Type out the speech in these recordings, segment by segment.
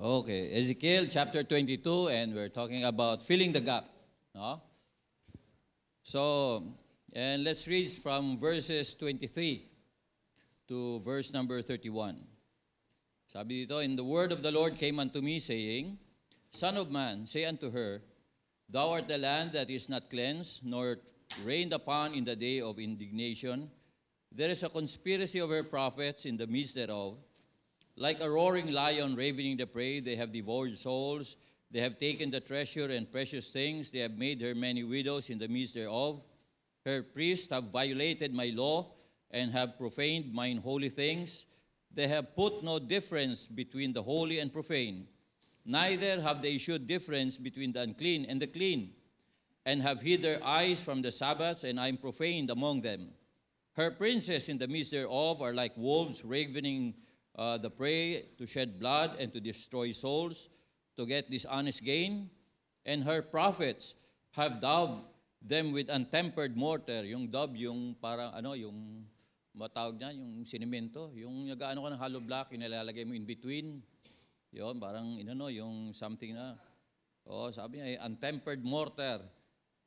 Okay, Ezekiel chapter 22, and we're talking about filling the gap. No? So, and let's read from verses 23 to verse number 31. Sabi dito, And the word of the Lord came unto me, saying, Son of man, say unto her, Thou art the land that is not cleansed, nor rained upon in the day of indignation. There is a conspiracy of her prophets in the midst thereof like a roaring lion ravening the prey, they have devoured souls. They have taken the treasure and precious things. They have made her many widows in the midst thereof. Her priests have violated my law and have profaned mine holy things. They have put no difference between the holy and profane. Neither have they shewed difference between the unclean and the clean, and have hid their eyes from the Sabbaths, and I am profaned among them. Her princes in the midst thereof are like wolves ravening uh, the prey, to shed blood, and to destroy souls, to get this honest gain. And her prophets have dubbed them with untempered mortar. Yung dub, yung parang ano, yung matawag niya, yung sinimento. Yung nagaano ka ng hollow block, yung nilalagay mo in between. Yun, parang inano, yung something na. Oh, sabi niya, eh, untempered mortar.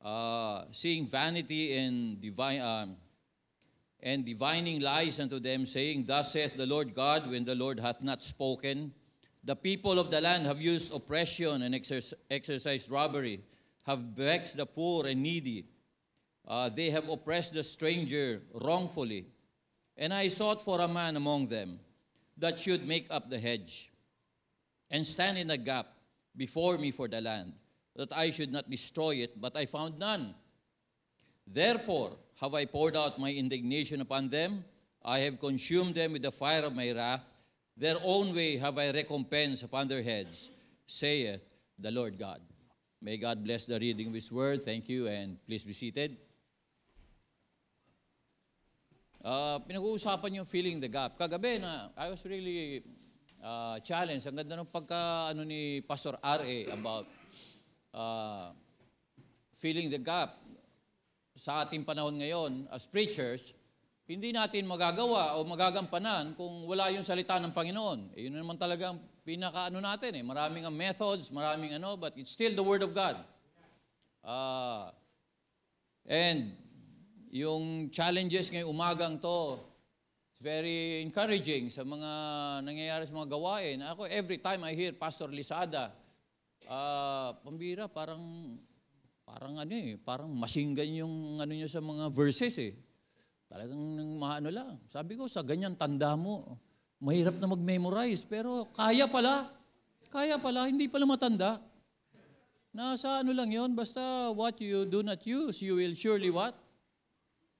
Uh, seeing vanity and divine, uh, and divining lies unto them, saying, Thus saith the Lord God, when the Lord hath not spoken. The people of the land have used oppression and exer- exercised robbery, have vexed the poor and needy. Uh, they have oppressed the stranger wrongfully. And I sought for a man among them that should make up the hedge and stand in a gap before me for the land, that I should not destroy it, but I found none. Therefore, have I poured out my indignation upon them. I have consumed them with the fire of my wrath. Their own way have I recompensed upon their heads, saith the Lord God. May God bless the reading of His word. Thank you, and please be seated. Uh, pinag-uusapan yung feeling the gap. Kagabi na, I was really uh, challenged. Ang ganda ng pagka ano ni Pastor R.A. about uh, feeling the gap sa ating panahon ngayon as preachers, hindi natin magagawa o magagampanan kung wala yung salita ng Panginoon. Eh, yun naman talaga ang pinakaano natin eh. Maraming ang methods, maraming ano, but it's still the Word of God. Uh, and yung challenges ngayong umagang to, it's very encouraging sa mga nangyayari sa mga gawain. Ako, every time I hear Pastor Lisada, uh, pambira, parang parang ano eh, parang masinggan yung ano niya sa mga verses eh. Talagang maano lang. Sabi ko, sa ganyan tanda mo, mahirap na mag-memorize, pero kaya pala. Kaya pala, hindi pala matanda. Nasa ano lang yon basta what you do not use, you will surely what?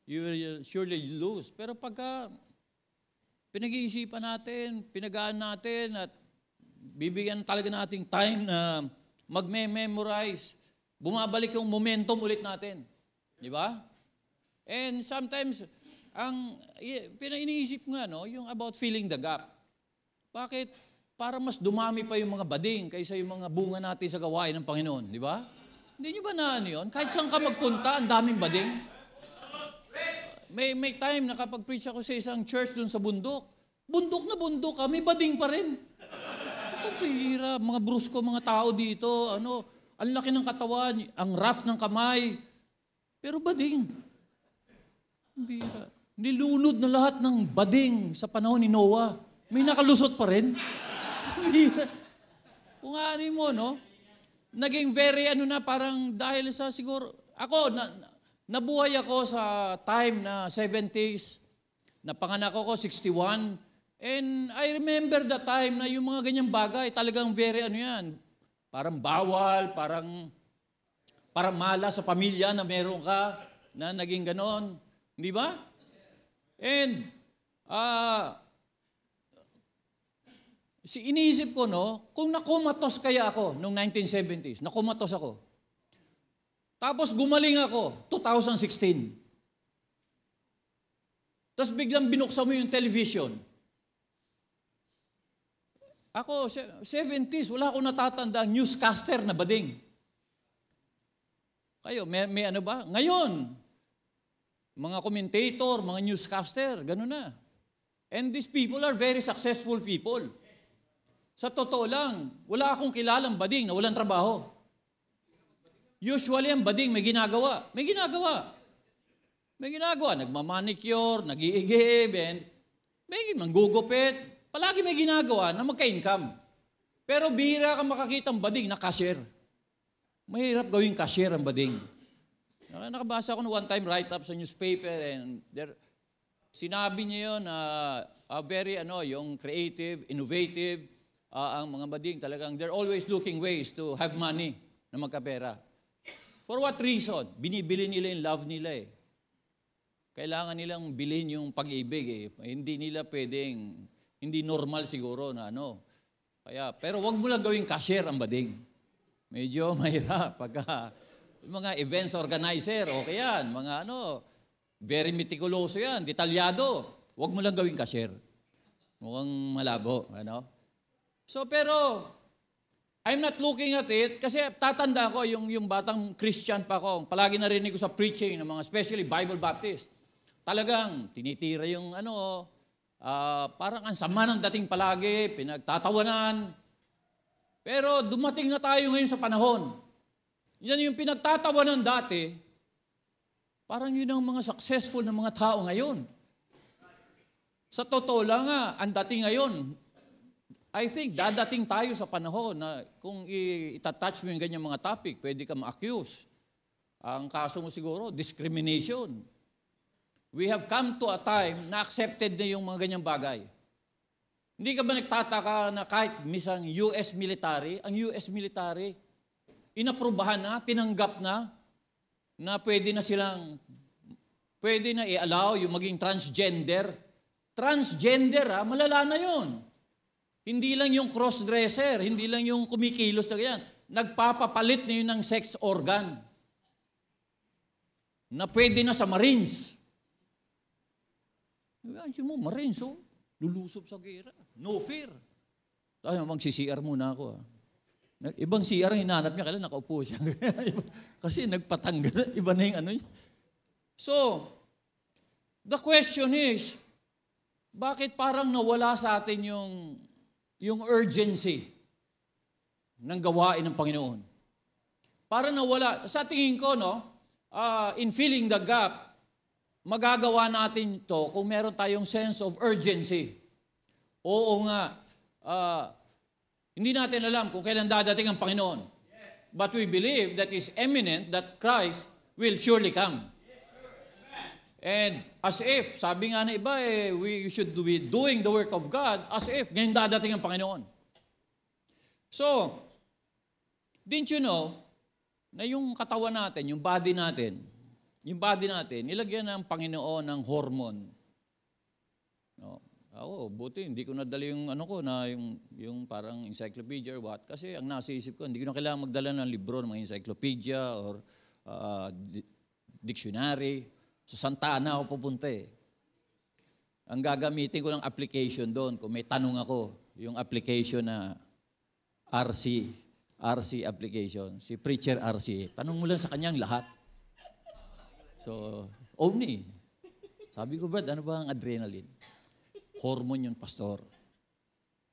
You will surely lose. Pero pagka pinag-iisipan natin, pinagaan natin, at bibigyan talaga nating time na magme-memorize, bumabalik yung momentum ulit natin. Di ba? And sometimes, ang pinainiisip nga, no, yung about filling the gap. Bakit? Para mas dumami pa yung mga bading kaysa yung mga bunga natin sa gawain ng Panginoon. Di ba? Hindi nyo ba na ano yun? Kahit saan ka magpunta, ang daming bading. May, may time, nakapag-preach ako sa isang church dun sa bundok. Bundok na bundok ka, ah, may bading pa rin. Ang pira, mga brusko mga tao dito, ano, ang laki ng katawan, ang rough ng kamay. Pero bading. Bira. Nilunod na lahat ng bading sa panahon ni Noah. May nakalusot pa rin. Kung ano mo, no? Naging very ano na, parang dahil sa siguro, ako, na, nabuhay ako sa time na 70s, napanganak ako 61, and I remember the time na yung mga ganyang bagay, talagang very ano yan, parang bawal, parang, parang mala sa pamilya na meron ka na naging ganoon. Di ba? And, ah, uh, si iniisip ko, no, kung nakumatos kaya ako noong 1970s, nakumatos ako. Tapos gumaling ako, 2016. Tapos biglang binuksan mo yung television. Ako, 70s, wala akong natatandaan newscaster na bading. Kayo, may, may ano ba? Ngayon, mga commentator, mga newscaster, gano'n na. And these people are very successful people. Sa totoo lang, wala akong kilalang bading na walang trabaho. Usually ang bading may ginagawa. May ginagawa. May ginagawa. Nagmamanicure, nag-iigib, and may manggugupit, Palagi may ginagawa na magka-income. Pero bihira kang makakita ang bading na cashier. Mahirap gawing cashier ang bading. Nakabasa ako ng one time write-up sa newspaper and there, sinabi niya yun na uh, uh, very ano, yung creative, innovative, uh, ang mga bading talagang they're always looking ways to have money na magkapera. For what reason? Binibili nila yung love nila eh. Kailangan nilang bilhin yung pag-ibig eh. Hindi nila pwedeng hindi normal siguro na ano. Kaya, pero wag mo lang gawing cashier ang bading. Medyo mahirap pagka mga events organizer, okay yan. Mga ano, very meticuloso yan, detalyado. Wag mo lang gawing cashier. Mukhang malabo, ano? So, pero, I'm not looking at it kasi tatanda ko yung, yung batang Christian pa ako. Palagi narinig ko sa preaching ng mga especially Bible Baptist. Talagang tinitira yung ano, uh, parang ang sama ng dating palagi, pinagtatawanan. Pero dumating na tayo ngayon sa panahon. Yan yung pinagtatawanan dati, parang yun ang mga successful ng mga tao ngayon. Sa totoo lang nga, ah, ang dating ngayon, I think dadating tayo sa panahon na kung itatouch mo yung ganyang mga topic, pwede ka ma-accuse. Ang kaso mo siguro, discrimination We have come to a time na accepted na yung mga ganyang bagay. Hindi ka ba nagtataka na kahit misang US military, ang US military, inaprubahan na, tinanggap na, na pwede na silang, pwede na i-allow yung maging transgender. Transgender, ha, malala na yun. Hindi lang yung crossdresser, hindi lang yung kumikilos na ganyan. Nagpapapalit na yun ng sex organ. Na pwede na sa Marines. Imagine mo, Marines, oh. Lulusob sa gera. No fear. Tapos mag-CCR muna ako. Ah. Ibang CR ang hinanap niya, kailan nakaupo siya. Kasi nagpatanggal, iba na yung ano niya. So, the question is, bakit parang nawala sa atin yung, yung urgency ng gawain ng Panginoon? Parang nawala. Sa tingin ko, no, uh, in feeling the gap, magagawa natin to kung meron tayong sense of urgency. Oo nga, uh, hindi natin alam kung kailan dadating ang Panginoon. But we believe that is imminent that Christ will surely come. Yes, And as if, sabi nga na iba, eh, we should be doing the work of God as if ngayon dadating ang Panginoon. So, didn't you know na yung katawan natin, yung body natin, yung body natin, nilagyan ng Panginoon ng hormone. No? Ah, oo, buti hindi ko nadala yung ano ko na yung yung parang encyclopedia or what kasi ang nasa isip ko hindi ko na kailangan magdala ng libro ng mga encyclopedia or uh, di- dictionary. Sa Santa Ana ako pupunta eh. Ang gagamitin ko ng application doon kung may tanong ako, yung application na RC, RC application, si Preacher RC. Tanong mo lang sa kanyang lahat. So, Omni. Sabi ko, Brad, ano ba ang adrenaline? Hormone yun, pastor.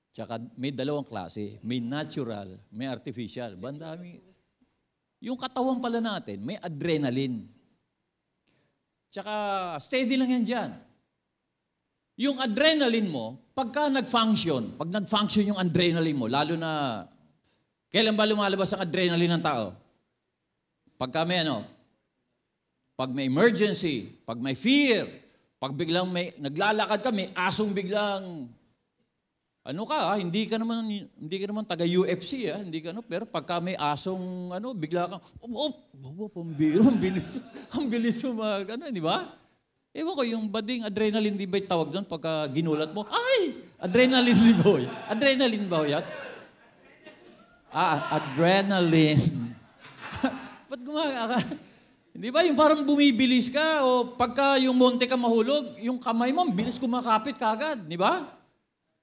Tsaka may dalawang klase. May natural, may artificial. Bandami. Yung katawan pala natin, may adrenaline. Tsaka steady lang yan dyan. Yung adrenaline mo, pagka nag-function, pag nag-function yung adrenaline mo, lalo na, kailan ba lumalabas ang adrenaline ng tao? Pagka may ano, pag may emergency, pag may fear, pag biglang may, naglalakad kami, asong biglang, ano ka, ah, hindi ka naman, hindi ka naman taga UFC, ha? Ah, hindi ka no, pero pagka may asong, ano, bigla kang, oh, oh, oh, pambiro, ang bilis, ang bilis mo mag, ano, di ba? Ewan ko, yung bading adrenaline, di ba tawag doon pagka ginulat mo, ay, adrenaline ni boy, adrenaline ba yan? Ah, adrenaline. Ba't gumaga ka? Di ba? Yung parang bumibilis ka o pagka yung monte ka mahulog, yung kamay mo, bilis kumakapit kagad. Di ba?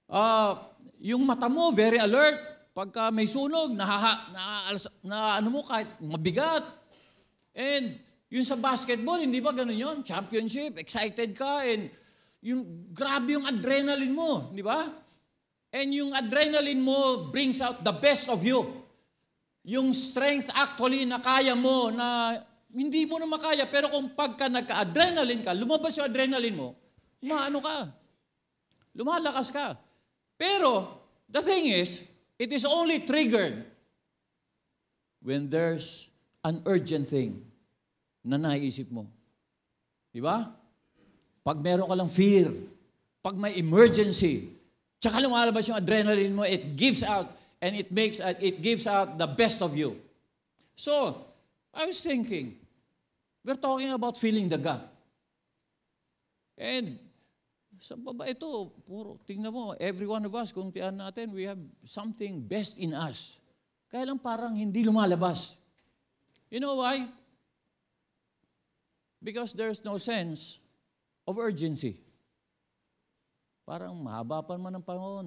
Uh, yung mata mo, very alert. Pagka may sunog, nahaha, na, na ano mo, kahit mabigat. And yung sa basketball, hindi ba ganun yon Championship, excited ka and yung grabe yung adrenaline mo, di ba? And yung adrenaline mo brings out the best of you. Yung strength actually na kaya mo na hindi mo na makaya, pero kung pagka nagka-adrenaline ka, lumabas yung adrenaline mo, maano ka. Lumalakas ka. Pero, the thing is, it is only triggered when there's an urgent thing na naisip mo. Di ba? Pag meron ka lang fear, pag may emergency, tsaka lumalabas yung adrenaline mo, it gives out and it makes it gives out the best of you. So, I was thinking, We're talking about filling the gap. And sa baba ito, puro, tingnan mo, every one of us, kung tiyan natin, we have something best in us. Kaya lang parang hindi lumalabas. You know why? Because there's no sense of urgency. Parang mahaba pa naman ang panahon.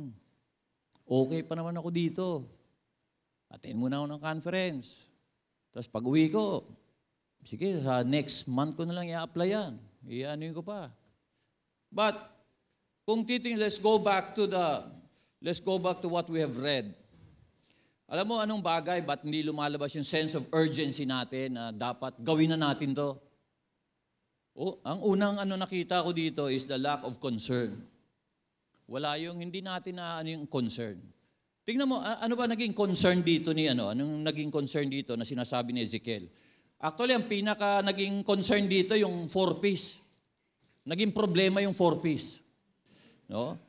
Okay pa naman ako dito. Attend muna ako ng conference. Tapos pag uwi ko, sige, sa next month ko na lang i-apply yan. Iyan ano ko pa. But, kung titing, let's go back to the, let's go back to what we have read. Alam mo anong bagay, ba't hindi lumalabas yung sense of urgency natin na dapat gawin na natin to? Oh, ang unang ano nakita ko dito is the lack of concern. Wala yung hindi natin na ano yung concern. Tingnan mo, ano ba naging concern dito ni ano? Anong naging concern dito na sinasabi ni Ezekiel? Actually, ang pinaka naging concern dito yung four-piece. Naging problema yung four-piece. No?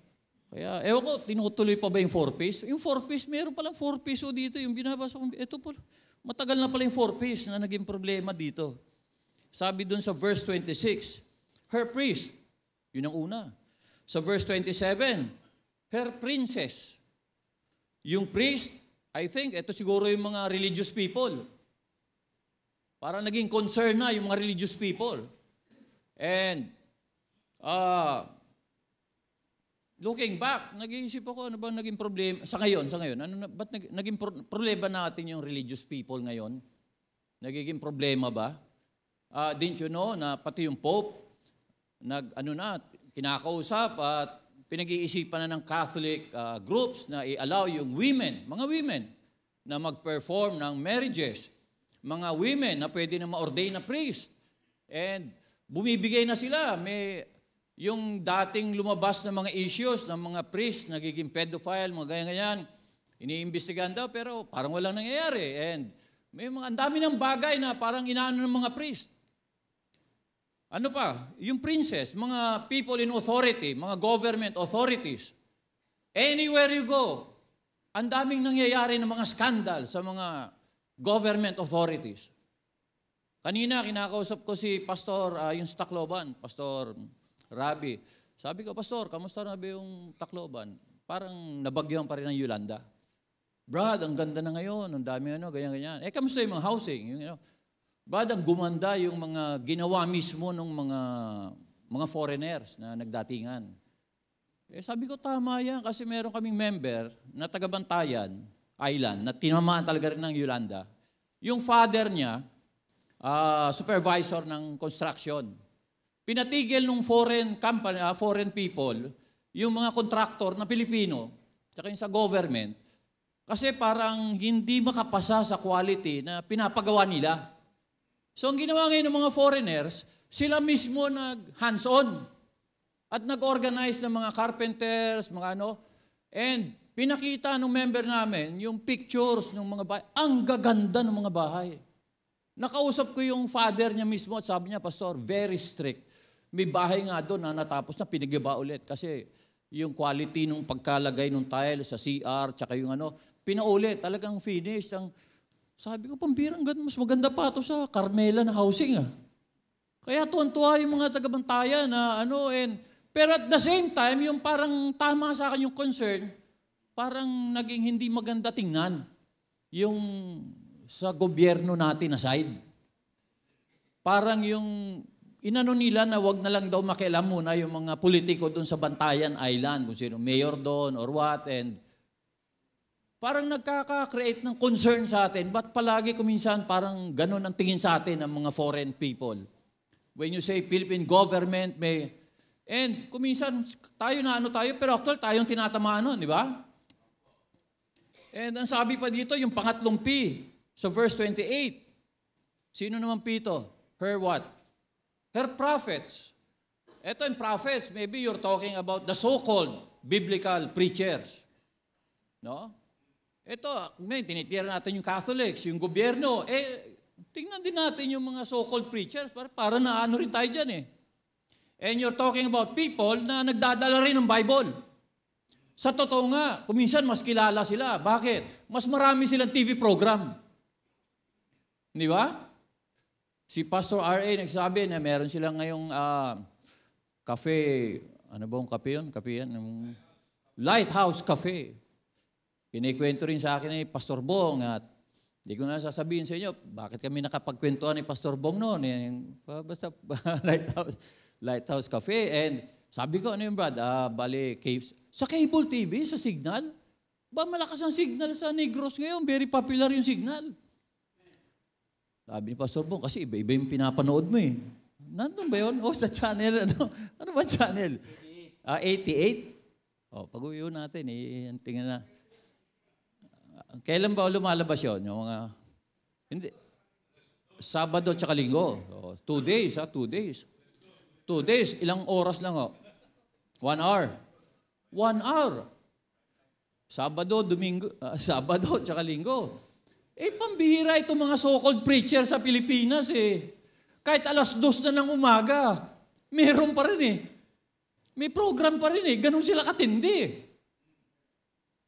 Kaya, ewan ko, tinutuloy pa ba yung four-piece? Yung four-piece, meron palang four-piece o dito. Yung binabasa ko, ito po, matagal na pala yung four-piece na naging problema dito. Sabi dun sa verse 26, her priest, yun ang una. Sa verse 27, her princess. Yung priest, I think, ito siguro yung mga religious people para naging concern na yung mga religious people. And uh, looking back, nag-iisip ako, ano ba naging problema? Sa ngayon, sa ngayon, ano, na, ba't naging problema natin yung religious people ngayon? Nagiging problema ba? Uh, didn't you know na pati yung Pope, nag, ano na, kinakausap at pinag-iisipan na ng Catholic uh, groups na i-allow yung women, mga women, na mag-perform ng marriages mga women na pwede na ma-ordain na priest. And bumibigay na sila. May, yung dating lumabas na mga issues ng mga priest, nagiging pedophile, mga ganyan-ganyan, iniimbestigahan daw pero parang walang nangyayari. And may mga, ang dami ng bagay na parang inaano ng mga priest. Ano pa? Yung princess, mga people in authority, mga government authorities. Anywhere you go, ang daming nangyayari ng mga scandal sa mga government authorities. Kanina, kinakausap ko si Pastor, uh, yung sa Tacloban, Pastor Rabi. Sabi ko, Pastor, kamusta na ba yung Tacloban? Parang nabagyan pa rin ng Yolanda. Brad, ang ganda na ngayon, ang dami ano, ganyan, ganyan. Eh, kamusta yung mga housing? Yung, ano? know, Brad, ang gumanda yung mga ginawa mismo ng mga mga foreigners na nagdatingan. Eh, sabi ko, tama yan kasi meron kaming member na taga-bantayan Island na tinamaan talaga rin ng Yolanda. Yung father niya, uh, supervisor ng construction. Pinatigil ng foreign company, uh, foreign people, yung mga contractor na Pilipino, tsaka yung sa government, kasi parang hindi makapasa sa quality na pinapagawa nila. So ang ginawa ngayon ng mga foreigners, sila mismo nag hands-on at nag-organize ng mga carpenters, mga ano, and Pinakita ng member namin yung pictures ng mga bahay. Ang gaganda ng mga bahay. Nakausap ko yung father niya mismo at sabi niya, Pastor, very strict. May bahay nga doon na natapos na pinigiba ulit kasi yung quality ng pagkalagay ng tile sa CR tsaka yung ano, pinaulit. Talagang finish. Ang, sabi ko, pambirang Mas maganda pa to sa Carmela na housing ah. Kaya tuwan-tuwa yung mga tagabantaya na ano and pero at the same time, yung parang tama sa akin yung concern, parang naging hindi maganda tingnan yung sa gobyerno natin aside. Parang yung inano nila na wag na lang daw makialam muna yung mga politiko doon sa Bantayan Island, kung sino mayor doon or what, and parang nagkaka-create ng concern sa atin. Ba't palagi kuminsan parang ganun ang tingin sa atin ng mga foreign people? When you say Philippine government, may... And kuminsan tayo na ano tayo, pero actual tayong tinatamaan nun, di ba? And ang sabi pa dito, yung pangatlong P, sa so verse 28. Sino naman P ito? Her what? Her prophets. Ito yung prophets, maybe you're talking about the so-called biblical preachers. No? Ito, may tinitira natin yung Catholics, yung gobyerno. Eh, tingnan din natin yung mga so-called preachers para, para naano rin tayo dyan eh. And you're talking about people na nagdadala rin ng Bible. Sa totoo nga, kuminsan mas kilala sila. Bakit? Mas marami silang TV program. Di ba? Si Pastor R.A. nagsabi na meron silang ngayong uh, cafe, ano ba yung cafe yun? Cafe yan? Um, Lighthouse Cafe. Kinikwento rin sa akin ni eh, Pastor Bong at hindi ko na sasabihin sa inyo, bakit kami nakapagkwentuhan ni Pastor Bong noon? Yung, basta Lighthouse, Lighthouse Cafe. And sabi ko, ano yung Brad? Ah, bali, caves, sa cable TV, sa signal. Ba malakas ang signal sa Negros ngayon. Very popular yung signal. Sabi ni Pastor Bong, kasi iba-iba yung pinapanood mo eh. Nandun ba yun? Oh, sa channel. Ano, ano ba channel? Ah, 88? Oh, pag-uwi natin, eh, tingnan na. Kailan ba lumalabas yon Yung mga... Hindi. Sabado at linggo. Oh, two days, ha? Ah, two days. Two days. Ilang oras lang, oh. One hour. One hour. Sabado, Domingo, uh, Sabado, tsaka Linggo. Eh, pambihira itong mga so-called preacher sa Pilipinas eh. Kahit alas dos na ng umaga, meron pa rin eh. May program pa rin eh. Ganun sila katindi.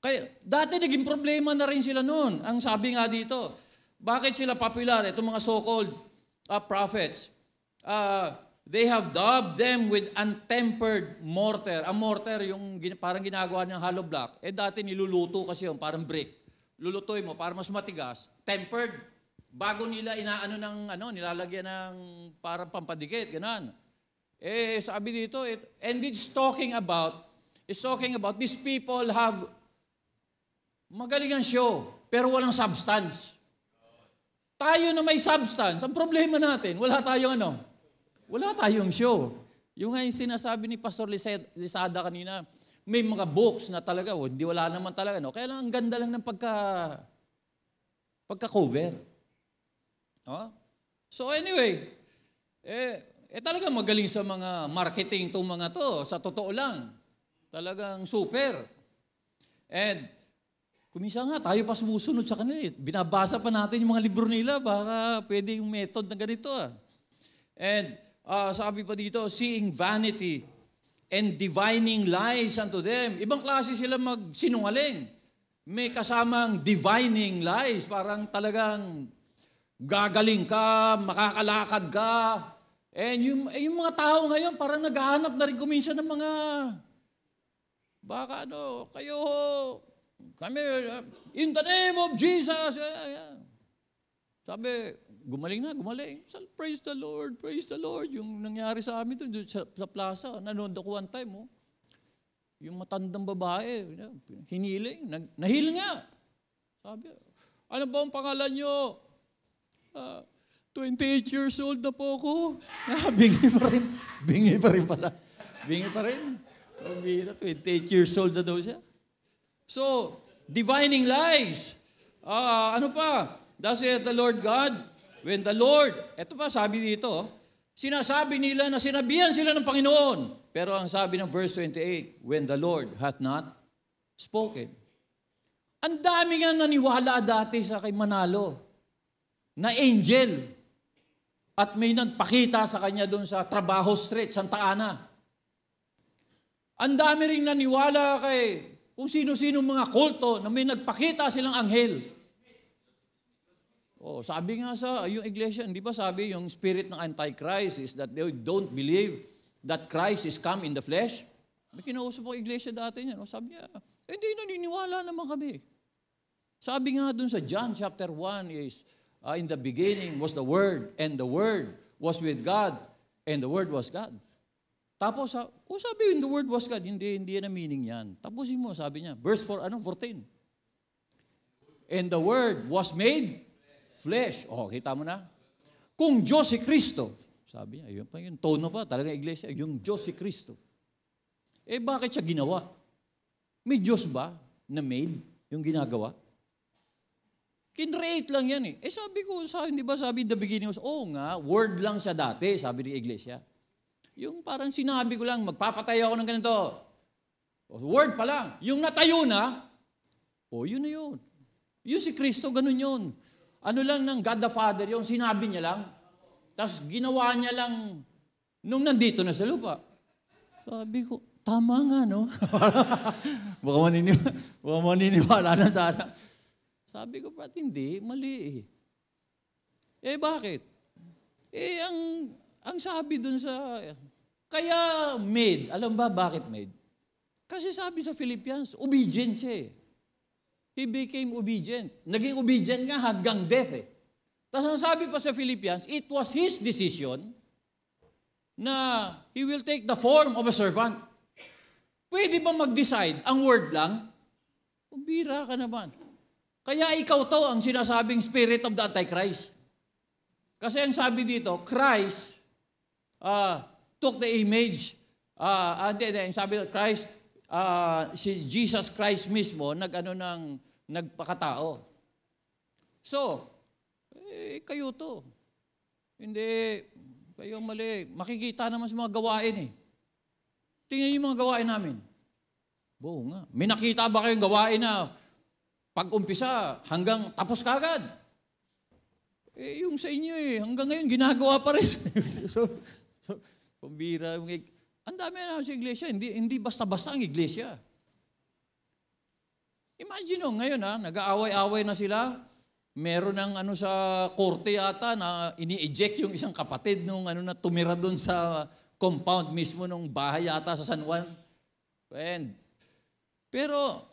Kaya, dati naging problema na rin sila noon. Ang sabi nga dito, bakit sila popular, itong mga so-called uh, prophets? Uh, They have daubed them with untempered mortar. Ang mortar, yung parang ginagawa ng hollow block. Eh dati niluluto kasi yung parang brick. Lulutoy mo para mas matigas. Tempered. Bago nila inaano ng ano, nilalagyan ng parang pampadikit, ganun. Eh sabi dito, it, and it's talking about, it's talking about these people have magaling ang show, pero walang substance. Tayo na may substance, ang problema natin, wala tayong ano, wala tayong show. Yung nga yung sinasabi ni Pastor Lisada kanina, may mga books na talaga, hindi oh, wala naman talaga. No? Kaya lang, ang ganda lang ng pagka, pagka-cover. No? So anyway, eh, eh talaga magaling sa mga marketing itong mga to. Sa totoo lang, talagang super. And kumisa nga, tayo pa sumusunod sa kanila. Eh. Binabasa pa natin yung mga libro nila, baka pwede yung method na ganito. Ah. And uh, sabi pa dito, seeing vanity and divining lies unto them. Ibang klase sila magsinungaling. May kasamang divining lies, parang talagang gagaling ka, makakalakad ka. And yung, eh, yung mga tao ngayon, parang naghahanap na rin kuminsan ng mga, baka ano, kayo, kami, ah, in the name of Jesus. Yeah, yeah. Sabi, gumaling na, gumaling. Praise the Lord, praise the Lord. Yung nangyari sa amin doon sa, sa plaza, nanood ako one time, oh. Yung matandang babae, hiniling, nag, nahil nga. Sabi, ano ba ang pangalan nyo? Uh, 28 years old na po ako. Ah, bingi pa rin. Bingi pa rin pala. Bingi pa rin. Pambira, 28 years old na daw siya. So, divining lies. Uh, ano pa? Thus saith the Lord God, When the Lord, eto pa sabi dito, sinasabi nila na sinabihan sila ng Panginoon. Pero ang sabi ng verse 28, when the Lord hath not spoken. Ang dami nga naniwala dati sa kay Manalo na angel at may nagpakita sa kanya doon sa Trabaho Street, Santa Ana. Ang dami rin naniwala kay kung sino-sino mga kulto na may nagpakita silang anghel. Oh, sabi nga sa yung iglesia, hindi ba sabi yung spirit ng Antichrist is that they don't believe that Christ is come in the flesh? May kinausap ko iglesia dati niya. No? Oh, sabi niya, eh, hindi, eh, naniniwala naman kami. Sabi nga dun sa John chapter 1 is, uh, in the beginning was the Word, and the Word was with God, and the Word was God. Tapos, uh, oh, sabi in the Word was God. Hindi, hindi na meaning yan. Tapusin mo, sabi niya. Verse 4, ano, 14. And the Word was made Flesh. Oh, kita mo na. Kung Diyos si Kristo, sabi niya, yun pa yung tono pa, talaga iglesia, yung Diyos si Kristo. Eh bakit siya ginawa? May Diyos ba na made yung ginagawa? Kinrate lang yan eh. Eh sabi ko, sa, hindi ba sabi the beginning was, oh nga, word lang siya dati, sabi ng iglesia. Yung parang sinabi ko lang, magpapatay ako ng ganito. Oh, word pa lang. Yung natayo na, oh yun na yun. Yung si Kristo, ganun yun ano lang ng God the Father yung sinabi niya lang. Tapos ginawa niya lang nung nandito na sa lupa. Sabi ko, tama nga, no? baka, maniniwala, baka maniniwala na sana. Sabi ko, ba't hindi? Mali eh. Eh, bakit? Eh, ang, ang sabi dun sa... Kaya made. Alam ba bakit made? Kasi sabi sa Philippians, obedience eh. He became obedient. Naging obedient nga hanggang death eh. Tapos ang sabi pa sa Philippians, it was his decision na he will take the form of a servant. Pwede ba mag-decide ang word lang? Ubira ka naman. Kaya ikaw to ang sinasabing spirit of the Antichrist. Kasi ang sabi dito, Christ uh, took the image. Uh, and then, sabi dito, Christ uh, si Jesus Christ mismo nagano ano ng nagpakatao. So, eh, kayo to. Hindi, kayo mali. Makikita naman sa mga gawain eh. Tingnan niyo mga gawain namin. Buo nga. May nakita ba kayong gawain na pag-umpisa hanggang tapos kagad? Eh, yung sa inyo eh, hanggang ngayon ginagawa pa rin. so, so, pambira. Ang dami na sa iglesia, hindi, hindi basta-basta ang iglesia. Imagine nyo, oh, ngayon ha, ah, nag-aaway-away na sila, meron ng ano sa korte yata na ini-eject yung isang kapatid nung ano na tumira doon sa compound mismo nung bahay yata sa San Juan. And, pero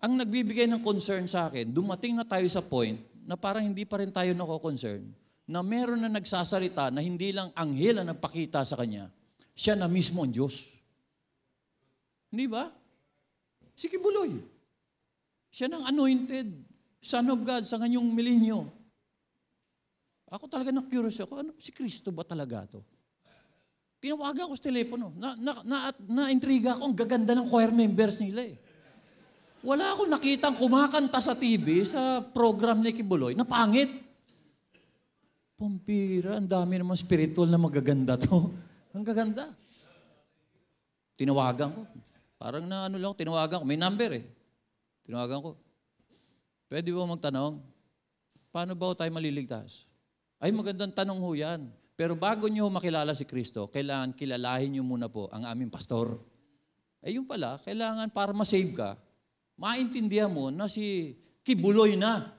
ang nagbibigay ng concern sa akin, dumating na tayo sa point na parang hindi pa rin tayo nako-concern na meron na nagsasalita na hindi lang anghel ang nagpakita sa kanya, siya na mismo ang Diyos. Hindi ba? Si Kibuloy. Siya nang anointed son of God sa ngayong milenyo. Ako talaga na curious ako, ano, si Kristo ba talaga to? Tinawagan ko sa telepono. Na, na, na, na-intriga ako. Ang gaganda ng choir members nila eh. Wala akong nakitang kumakanta sa TV sa program ni Kibuloy na pangit. Pampira, ang dami naman spiritual na magaganda to. Ang gaganda. Tinawagan ko. Parang na ano lang, tinawagan ko. May number eh. Tinawagan ko. Pwede ba magtanong? Paano ba tayo maliligtas? Ay, magandang tanong ho yan. Pero bago nyo makilala si Kristo, kailangan kilalahin nyo muna po ang aming pastor. Ay, eh, yun pala, kailangan para masave ka, maintindihan mo na si Kibuloy na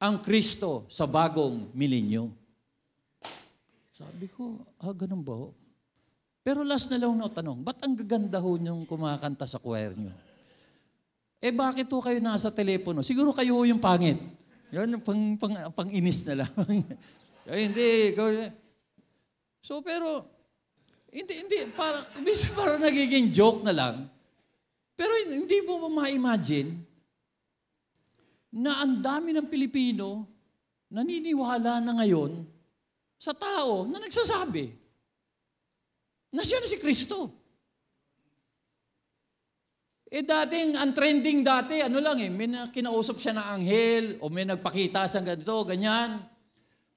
ang Kristo sa bagong milenyo. Sabi ko, ah, ganun ba ho? Pero last na lang no, tanong, ba't ang gaganda ho niyong kumakanta sa choir niyo? Eh bakit ho kayo nasa telepono? Siguro kayo ho yung pangit. Yun, pang, pang, pang inis na lang. Ay, hindi. So pero, hindi, hindi. Para, minsan parang nagiging joke na lang. Pero hindi mo ma-imagine na ang dami ng Pilipino naniniwala na ngayon sa tao na nagsasabi na siya na si Kristo. Eh dating, ang trending dati, ano lang eh, may kinausap siya ng anghel o may nagpakita sa ganito, ganyan.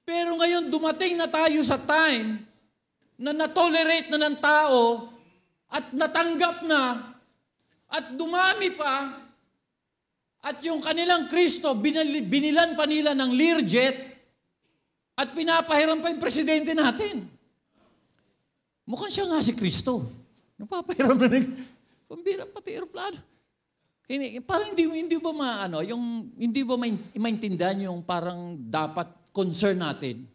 Pero ngayon, dumating na tayo sa time na natolerate na ng tao at natanggap na at dumami pa at yung kanilang Kristo, binilan pa nila ng Learjet at pinapahiram pa yung presidente natin. Mukhang siya nga si Kristo. Napapahiram na ng pambira pati aeroplano. Hindi, parang hindi, hindi ba maano, yung, hindi ba maintindihan yung parang dapat concern natin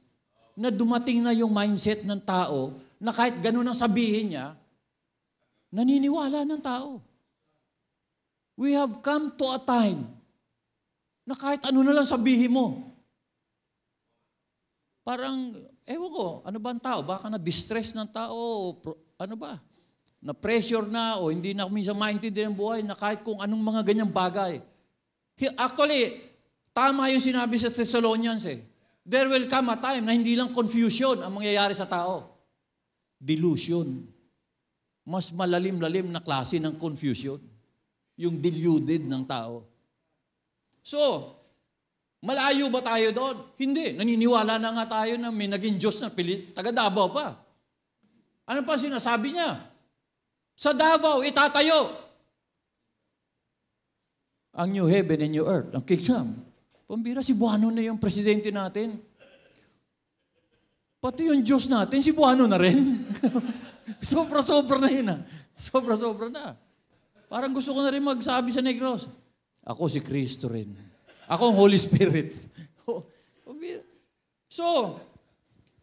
na dumating na yung mindset ng tao na kahit ganun ang sabihin niya, naniniwala ng tao. We have come to a time na kahit ano na lang sabihin mo, parang, ewan ko, ano ba ang tao? Baka na-distress ng tao, ano ba? Na-pressure na o hindi na minsan maintindihan ang buhay na kahit kung anong mga ganyang bagay. Actually, tama yung sinabi sa Thessalonians eh. There will come a time na hindi lang confusion ang mangyayari sa tao. Delusion. Mas malalim-lalim na klase ng confusion. Yung deluded ng tao. So, Malayo ba tayo doon? Hindi. Naniniwala na nga tayo na may naging Diyos na pilit. Taga Davao pa. Ano pa sinasabi niya? Sa Davao, itatayo. Ang new heaven and new earth, ang kingdom. Pambira, si Buano na yung presidente natin. Pati yung Diyos natin, si Buano na rin. Sobra-sobra na yun ah. Sobra-sobra na. Parang gusto ko na rin magsabi sa Negros. Ako si Kristo rin. Ako ang Holy Spirit. so,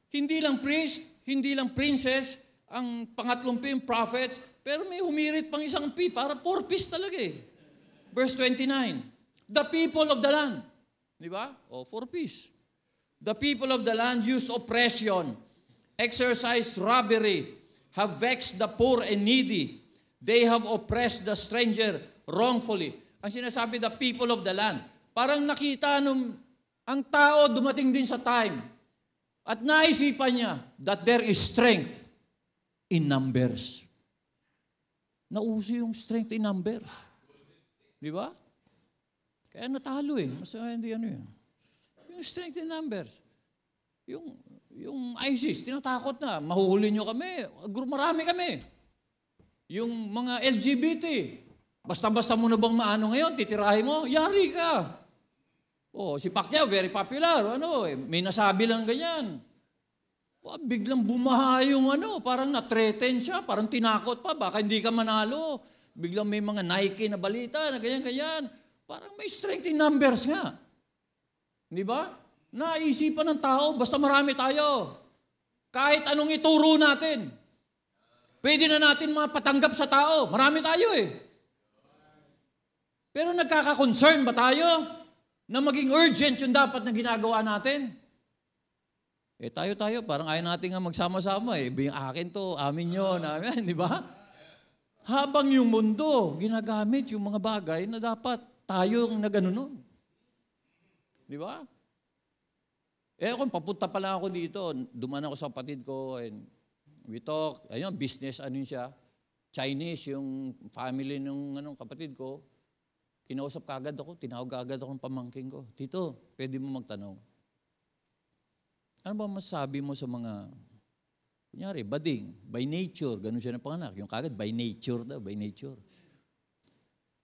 hindi lang priest, hindi lang princess, ang pangatlong P, prophets, pero may humirit pang isang P para purpose talaga eh. Verse 29, the people of the land. Di ba? O, oh, for peace. The people of the land use oppression, exercised robbery, have vexed the poor and needy. They have oppressed the stranger wrongfully. Ang sinasabi, the people of the land. Parang nakita nung ang tao dumating din sa time at naisipan niya that there is strength in numbers. Nauso yung strength in numbers. Di ba? Kaya natalo eh. Mas hindi ano yun. Eh. Yung strength in numbers. Yung, yung ISIS, tinatakot na. Mahuhuli nyo kami. Marami kami. Yung mga LGBT. Basta-basta mo na bang maano ngayon, titirahin mo, yari ka. Oh, si Pacquiao, very popular. Ano, eh, may nasabi lang ganyan. Oh, biglang bumaha yung ano, parang na-threaten siya, parang tinakot pa, baka hindi ka manalo. Biglang may mga Nike na balita na ganyan-ganyan. Parang may strength in numbers nga. Di ba? Naisipan ng tao, basta marami tayo. Kahit anong ituro natin, pwede na natin mapatanggap sa tao. Marami tayo eh. Pero nagkaka-concern ba tayo? na maging urgent yung dapat na ginagawa natin. Eh tayo-tayo, parang ayaw natin nga magsama-sama. Eh. Akin to, amin yun, ah. amin, di ba? Habang yung mundo, ginagamit yung mga bagay na dapat tayong nagano nun. Di ba? Eh kung papunta pala ako dito, dumaan ako sa kapatid ko and we talk, ayun, business, ano yun siya, Chinese, yung family ng anong kapatid ko, Kinausap ka agad ako, tinawag ka agad akong pamangking ko. Tito, pwede mo magtanong. Ano ba masabi mo sa mga, kunyari, bading, by nature, ganun siya ng panganak. Yung kagad, by nature daw, by nature.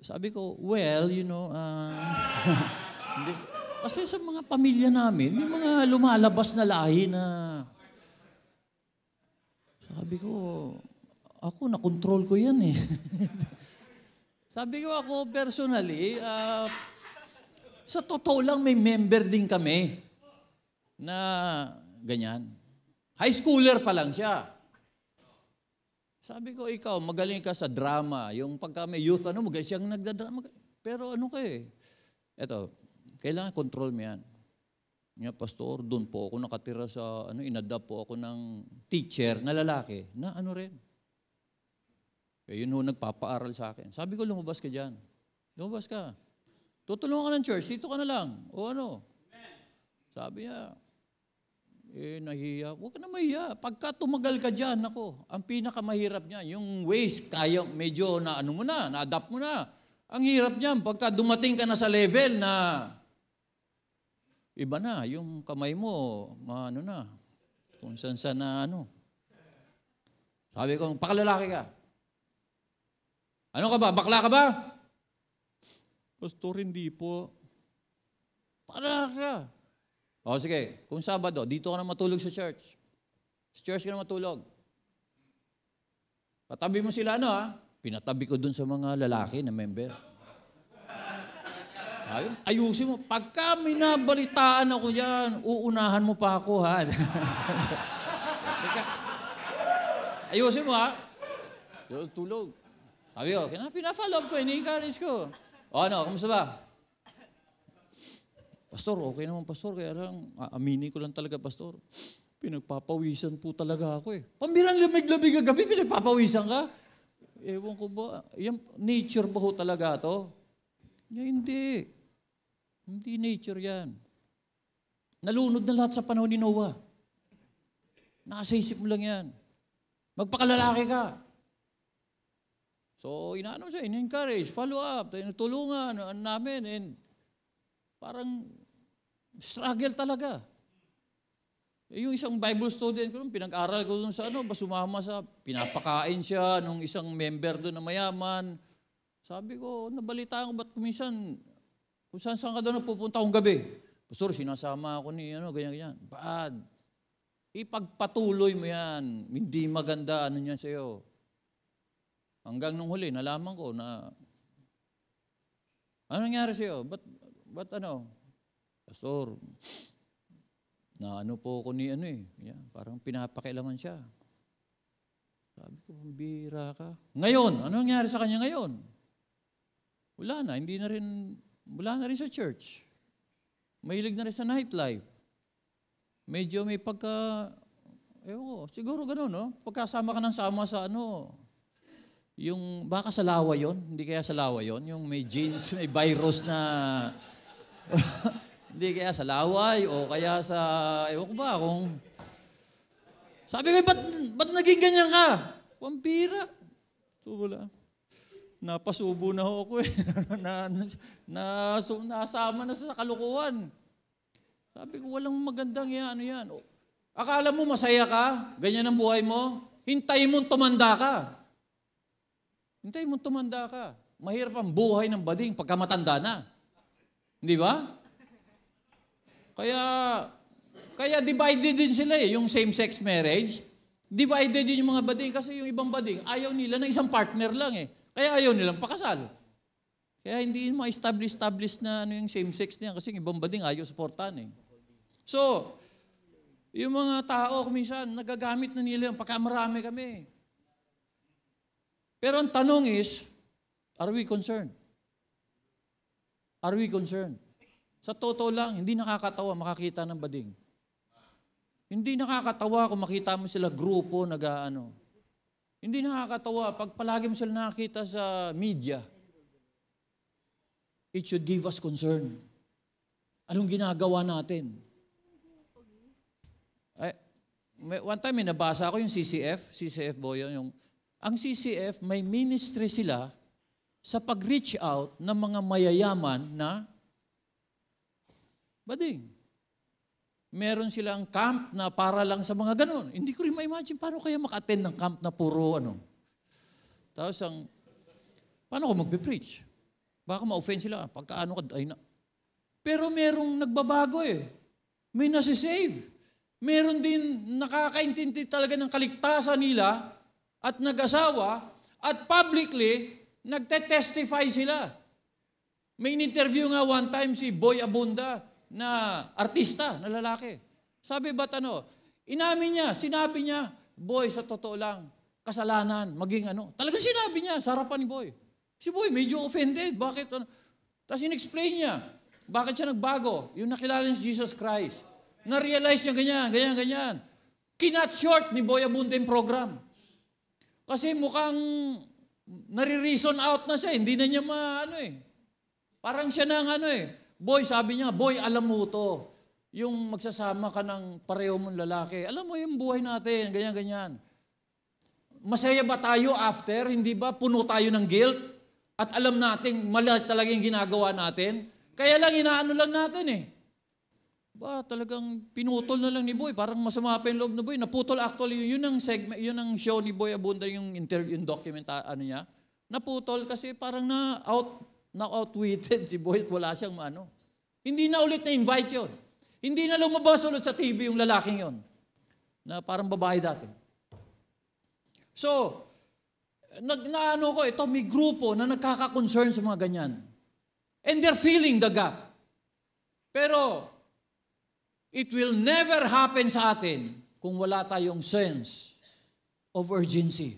Sabi ko, well, you know, uh, hindi, kasi sa mga pamilya namin, may mga lumalabas na lahi na, sabi ko, ako, nakontrol ko yan eh. Sabi ko ako personally, uh, sa totoo lang may member din kami na ganyan. High schooler pa lang siya. Sabi ko, ikaw, magaling ka sa drama. Yung pagka may youth, ano, magaling siyang nagdadrama. Pero ano ka eh. Eto, kailangan control mo yan. Niya, pastor, doon po ako nakatira sa, ano, inadapt po ako ng teacher na lalaki, na ano rin, eh, yun ho, nagpapaaral sa akin. Sabi ko, lumabas ka dyan. Lumabas ka. Tutulungan ka ng church, dito ka na lang. O ano? Sabi niya, eh, nahiya. Huwag ka na mahiya. Pagka tumagal ka dyan, ako, ang pinakamahirap niya, yung ways, kaya medyo na ano mo na, na-adapt mo na. Ang hirap niyan, pagka dumating ka na sa level na iba na, yung kamay mo, ano na, kung saan saan na ano. Sabi ko, pakalalaki ka. Ano ka ba? Bakla ka ba? Pastor, hindi po. Para ka. O sige, kung Sabado, dito ka na matulog sa church. Sa church ka na matulog. Patabi mo sila, ano ha? Pinatabi ko dun sa mga lalaki na member. Ay, ayusin mo. Pagka minabalitaan ako yan, uunahan mo pa ako, ha? ayusin mo, ha? Tulog. Sabi ko, pinapalove ko, ini-encourage ko. O ano, kumusta ba? Pastor, okay naman, Pastor. Kaya lang, aminin ko lang talaga, Pastor. Pinagpapawisan po talaga ako eh. Pambirang lamig-lamig gabi, pinagpapawisan ka? Ewan ko ba, yung nature ba ho talaga to? Yeah, hindi. Hindi nature yan. Nalunod na lahat sa panahon ni Noah. Nasa isip mo lang yan. Magpakalalaki ka. So, inaano siya, in-encourage, follow up, tulungan namin, and parang struggle talaga. Yung isang Bible student ko nung pinag-aral ko dun sa ano, ba sumama sa, pinapakain siya nung isang member doon na mayaman. Sabi ko, nabalita ko, ba't kuminsan, kung saan saan ka doon napupunta akong gabi? Pastor, sinasama ako ni ano, ganyan, ganyan. Bad. Ipagpatuloy mo yan. Hindi maganda ano niyan sa'yo. Hanggang nung huli, nalaman ko na, ano nangyari sa'yo? Ba't, ba't ano? Pastor, na ano po ako ni ano eh. Yeah, parang pinapakilaman siya. Sabi ko, bira ka. Ngayon, ano nangyari sa kanya ngayon? Wala na, hindi na rin, wala na rin sa church. Mahilig na rin sa nightlife. Medyo may pagka, eh ko, siguro ganun, no? Pagkasama ka ng sama sa ano, yung, baka sa lawa yon Hindi kaya sa lawa yon Yung may jeans, may virus na... Hindi kaya sa laway o kaya sa... Ewan ko ba kung... Sabi ko, eh, ba't, ba't naging ganyan ka? Pampira. So wala. Napasubo na ako eh. na, na, na, so, nasama na sa kalukuhan. Sabi ko, walang magandang yan, ano yan. O, akala mo masaya ka? Ganyan ang buhay mo? Hintay mong tumanda ka. Hintay mo tumanda ka. Mahirap ang buhay ng bading pagka matanda na. Di ba? Kaya, kaya divided din sila eh, yung same-sex marriage. Divided din yung mga bading kasi yung ibang bading, ayaw nila ng isang partner lang eh. Kaya ayaw nilang pakasal. Kaya hindi mo establish establish na ano yung same-sex niya kasi yung ibang bading ayaw supportan eh. So, yung mga tao, kuminsan, nagagamit na nila yung marami kami. Pero ang tanong is, are we concerned? Are we concerned? Sa totoo lang, hindi nakakatawa makakita ng bading. Hindi nakakatawa kung makita mo sila grupo nag-ano. Hindi nakakatawa pag palagi mo sila nakakita sa media. It should give us concern. Anong ginagawa natin? Eh, one time may nabasa ako yung CCF, CCF Boyon, yung ang CCF, may ministry sila sa pag-reach out ng mga mayayaman na bading. Meron silang camp na para lang sa mga ganun. Hindi ko rin ma-imagine paano kaya maka-attend ng camp na puro ano. Tapos ang, paano ko magpe-preach? Baka ma-offend sila. Pagka ano ka, ay na. Pero merong nagbabago eh. May nasi-save. Meron din nakakaintindi talaga ng kaligtasan nila at nag-asawa at publicly nagte-testify sila. May in-interview nga one time si Boy Abunda na artista, na lalaki. Sabi ba't ano? Inamin niya, sinabi niya, Boy, sa totoo lang, kasalanan, maging ano. Talagang sinabi niya, sarapan ni Boy. Si Boy, medyo offended. Bakit? Ano? Tapos in-explain niya, bakit siya nagbago? Yung nakilala niya si Jesus Christ. Na-realize niya ganyan, ganyan, ganyan. Kinat short ni Boy Abunda yung program. Kasi mukhang nare-reason out na siya, eh. hindi na niya maano eh. Parang siya nang ano eh. Boy, sabi niya, boy, alam mo to. Yung magsasama ka ng pareho mong lalaki. Alam mo yung buhay natin, ganyan-ganyan. Masaya ba tayo after? Hindi ba puno tayo ng guilt? At alam natin, mali talaga yung ginagawa natin? Kaya lang, inaano lang natin eh. Ba, talagang pinutol na lang ni Boy. Parang masama pa yung loob ni Boy. Naputol actually. Yun ang segment, yun ang show ni Boy Abunda, yung interview, yung document, ano niya. Naputol kasi parang na out, na outwitted si Boy at wala siyang ano. Hindi na ulit na-invite yon. Hindi na lumabas ulit sa TV yung lalaking yon. Na parang babae dati. So, nag, naano ko, ito may grupo na nagkaka-concern sa mga ganyan. And they're feeling the gap. Pero, It will never happen sa atin kung wala tayong sense of urgency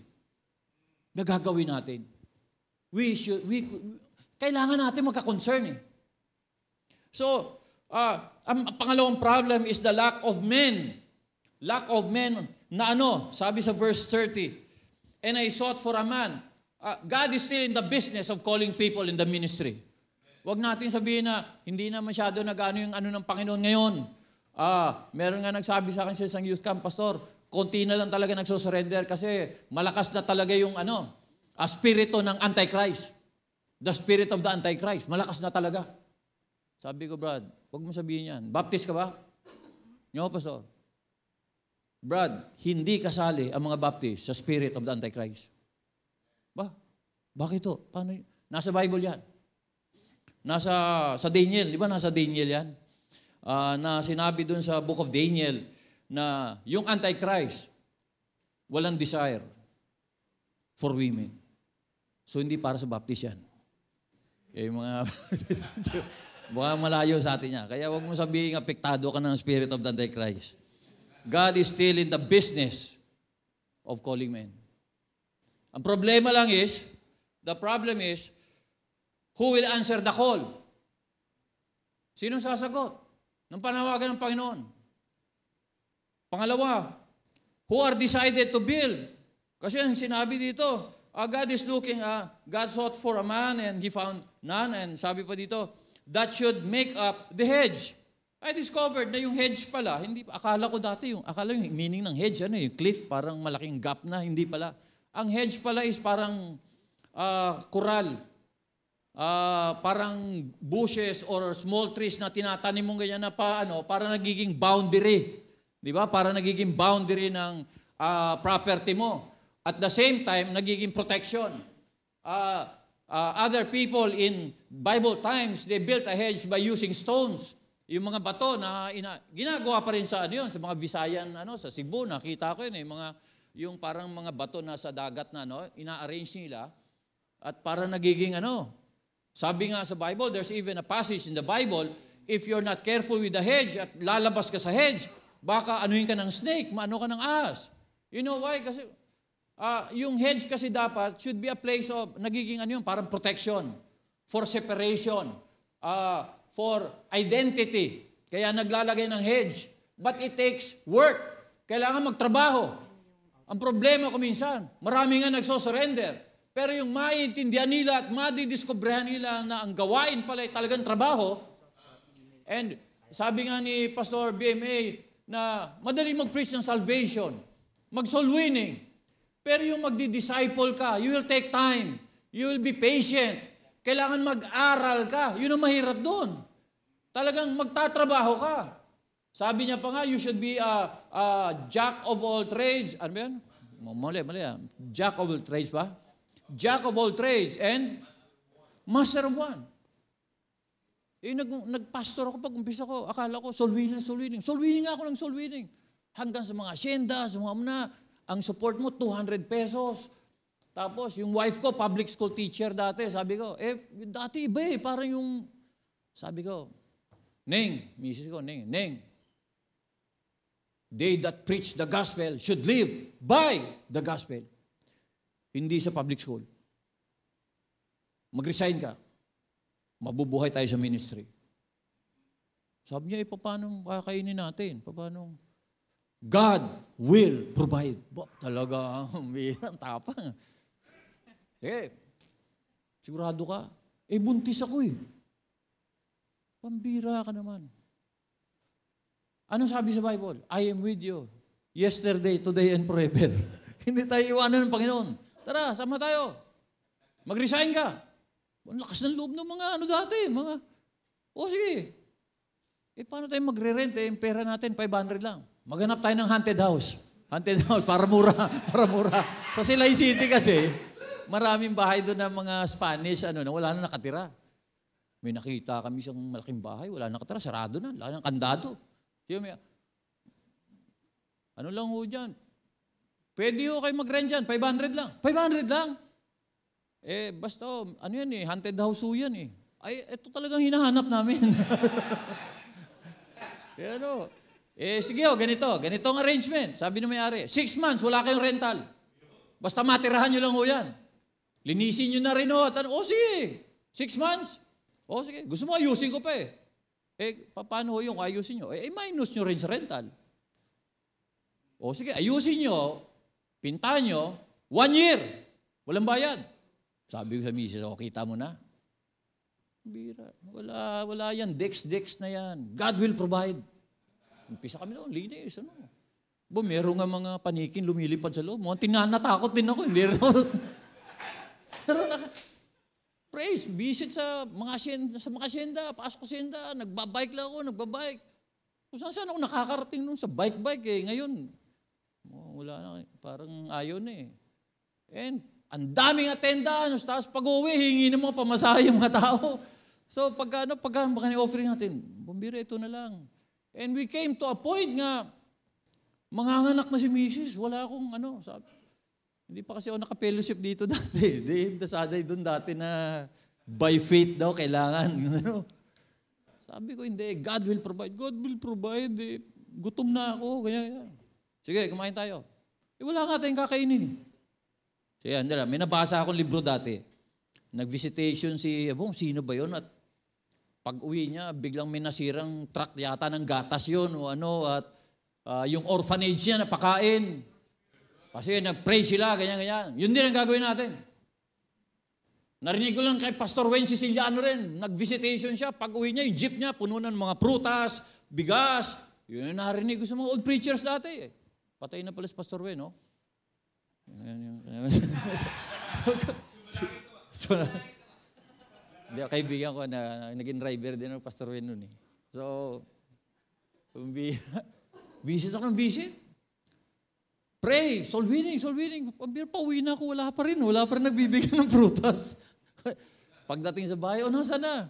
na gagawin natin. We should, we, kailangan natin magka-concern eh. So, uh, ang pangalawang problem is the lack of men. Lack of men na ano? Sabi sa verse 30, And I sought for a man. Uh, God is still in the business of calling people in the ministry. Huwag natin sabihin na hindi na masyado nagano yung ano ng Panginoon ngayon Ah, meron nga nagsabi sa akin sa isang youth camp, Pastor, konti na lang talaga nagsosurrender kasi malakas na talaga yung ano, a ah, ng Antichrist. The spirit of the Antichrist. Malakas na talaga. Sabi ko, Brad, huwag mo sabihin yan. Baptist ka ba? Nyo, Pastor. Brad, hindi kasali ang mga Baptist sa spirit of the Antichrist. Ba? Bakit to? Paano? Nasa Bible yan. Nasa sa Daniel, di ba nasa Daniel yan? uh, na sinabi dun sa Book of Daniel na yung Antichrist, walang desire for women. So hindi para sa Baptist yan. Kaya eh, yung mga... baka malayo sa atin niya. Kaya wag mo sabihin apektado ka ng spirit of the Antichrist. God is still in the business of calling men. Ang problema lang is, the problem is, who will answer the call? Sinong sasagot? ng panawagan ng Panginoon. Pangalawa, who are decided to build. Kasi ang sinabi dito, uh, God is looking, uh, God sought for a man and he found none. And sabi pa dito, that should make up the hedge. I discovered na yung hedge pala, hindi akala ko dati yung akala yung meaning ng hedge ano yung cliff parang malaking gap na hindi pala. Ang hedge pala is parang uh, ah, koral uh, parang bushes or small trees na tinatanim mo ganyan na pa, ano, para nagiging boundary. Di ba? Para nagiging boundary ng uh, property mo. At the same time, nagiging protection. Uh, uh, other people in Bible times, they built a hedge by using stones. Yung mga bato na ina, ginagawa pa rin sa ano yun, sa mga Visayan, ano, sa Cebu, nakita ko yun, eh, mga, yung parang mga bato na sa dagat na, ano, ina-arrange nila at para nagiging ano, sabi nga sa Bible, there's even a passage in the Bible, if you're not careful with the hedge at lalabas ka sa hedge, baka anuhin ka ng snake, maano ka ng ass. You know why? Kasi uh, yung hedge kasi dapat should be a place of, nagiging ano yun, parang protection, for separation, uh, for identity. Kaya naglalagay ng hedge. But it takes work. Kailangan magtrabaho. Ang problema ko minsan, marami nga nagsosurrender. Pero yung maiintindihan nila at madidiskubrahan nila na ang gawain pala ay talagang trabaho, and sabi nga ni Pastor BMA na madali mag-preach ng salvation, mag-soul winning. Pero yung magdi-disciple ka, you will take time, you will be patient, kailangan mag-aral ka, yun ang mahirap doon. Talagang magtatrabaho ka. Sabi niya pa nga, you should be a, a jack of all trades. Ano ba yun? Mali, mali. Ah. Jack of all trades pa? Jack of all trades and master of one. Eh, nag, nagpastor ako pag umpisa ko, akala ko, soul winning, soul winning. Soul winning ako ng soul winning. Hanggang sa mga asyenda, sa mga na, ang support mo, 200 pesos. Tapos, yung wife ko, public school teacher dati, sabi ko, eh, dati iba eh, parang yung, sabi ko, Ning, misis ko, Ning, Ning, they that preach the gospel should live by the gospel. Hindi sa public school. Mag-resign ka. Mabubuhay tayo sa ministry. Sabi niya, eh, paano kakainin natin? Paano? God will provide. Ba, talaga, mayroon, tapang. Sige, sigurado ka. Eh, buntis ako eh. Pambira ka naman. Anong sabi sa Bible? I am with you. Yesterday, today, and forever. Hindi tayo iwanan ng Panginoon. Tara, sama tayo. Mag-resign ka. Ang lakas ng loob ng mga ano dati, mga, o sige. Eh, paano tayo magre-rent? Eh, yung pera natin, 500 lang. Maghanap tayo ng haunted house. Haunted house, para mura, para mura. Sa Silay City kasi, maraming bahay doon ng mga Spanish, ano, na wala na nakatira. May nakita kami isang malaking bahay, wala na nakatira, sarado na, wala ng kandado. Siya may, ano lang ho dyan, Pwede ho kayo mag-rent dyan, 500 lang. 500 lang? Eh, basta, oh, ano yan eh, haunted house yan eh. Ay, ito talagang hinahanap namin. eh, ano, eh, sige oh, ganito, ganitong arrangement. Sabi ng may-ari, six months, wala kayong rental. Basta matirahan nyo lang ho yan. Linisin nyo na rin ho. At, ano, oh, sige, six months. Oh, sige, gusto mo ayusin ko pa eh. Eh, paano ho yung ayusin nyo? Eh, eh, minus nyo rin sa rental. Oh, sige, ayusin nyo. Pinta nyo, one year. Walang bayad. Sabi ko sa misis, oh, kita mo na. Bira. Wala, wala yan. Dex-dex na yan. God will provide. Umpisa kami noon, linis. Ano? Ba, meron nga mga panikin lumilipad sa loob. Mukhang tinanatakot din ako. Hindi rin Pero naka, praise, visit sa mga asyenda, sa mga asyenda, pasok asyenda, nagbabike lang ako, nagbabike. Kung saan saan ako nakakarating noon sa bike-bike eh. Ngayon, Oh, wala na, parang ayaw na eh. And ang daming atenda. attendance, tapos pag-uwi, hingi na mga pamasahe yung mga tao. So pagka, ano, pagka, ano, baka ni-offering natin, bumbira, ito na lang. And we came to a point nga, manganganak na si Mrs. Wala akong ano, sabi. Hindi pa kasi ako naka-fellowship dito dati. Di, nasaday doon dati na by faith daw kailangan. Ano? Sabi ko, hindi, God will provide. God will provide. Eh. Gutom na ako. Kaya, kaya. Sige, kumain tayo. Eh, wala nga tayong kakainin. Eh. So yan, dala. May nabasa akong libro dati. Nag-visitation si, abong, sino ba yon At pag uwi niya, biglang may nasirang truck yata ng gatas yon o ano. At uh, yung orphanage niya, napakain. Kasi nag-pray sila, ganyan-ganyan. Yun din ang gagawin natin. Narinig ko lang kay Pastor Wayne Siciliano rin, nag-visitation siya, pag uwi niya, yung jeep niya, puno ng mga prutas, bigas. Yun ang narinig ko sa mga old preachers dati eh. Patay na pala si Pastor Wen, no? so, so, so, kaibigan ko na naging driver din ng Pastor Wen noon eh. So, busy ako ng busy. Pray, soul winning, soul winning. uwi na ako, wala pa rin. Wala pa rin nagbibigay ng prutas. Pagdating sa bahay, oh, nasa na?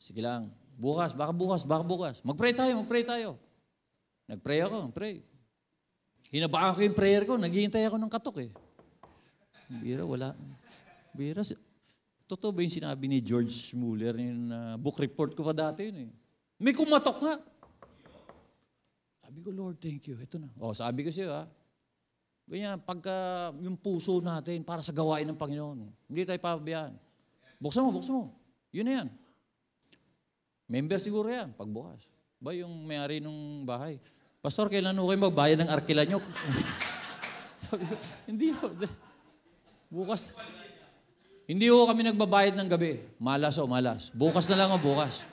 Sige lang, bukas, baka bukas, baka bukas. Mag-pray tayo, mag-pray tayo. Nag-pray ako, pray. Hinabakan ko yung prayer ko, naghihintay ako ng katok eh. Bira, wala. Bira, totoo ba yung sinabi ni George Muller, yung uh, book report ko pa dati yun eh. May kumatok nga. Sabi ko, Lord, thank you. Ito na. O, oh, sabi ko siya, ah. ha? Ganyan, pagka yung puso natin para sa gawain ng Panginoon, hindi tayo pabayaan. Buksan mo, buksan mo. Yun na yan. Member siguro yan, pagbukas. Ba yung may-ari ng bahay? Pastor, kailan ko kayo magbayad ng arkila nyo? Sabi ko, hindi ho. Bukas. Hindi ho kami nagbabayad ng gabi. Malas o malas. Bukas na lang o bukas.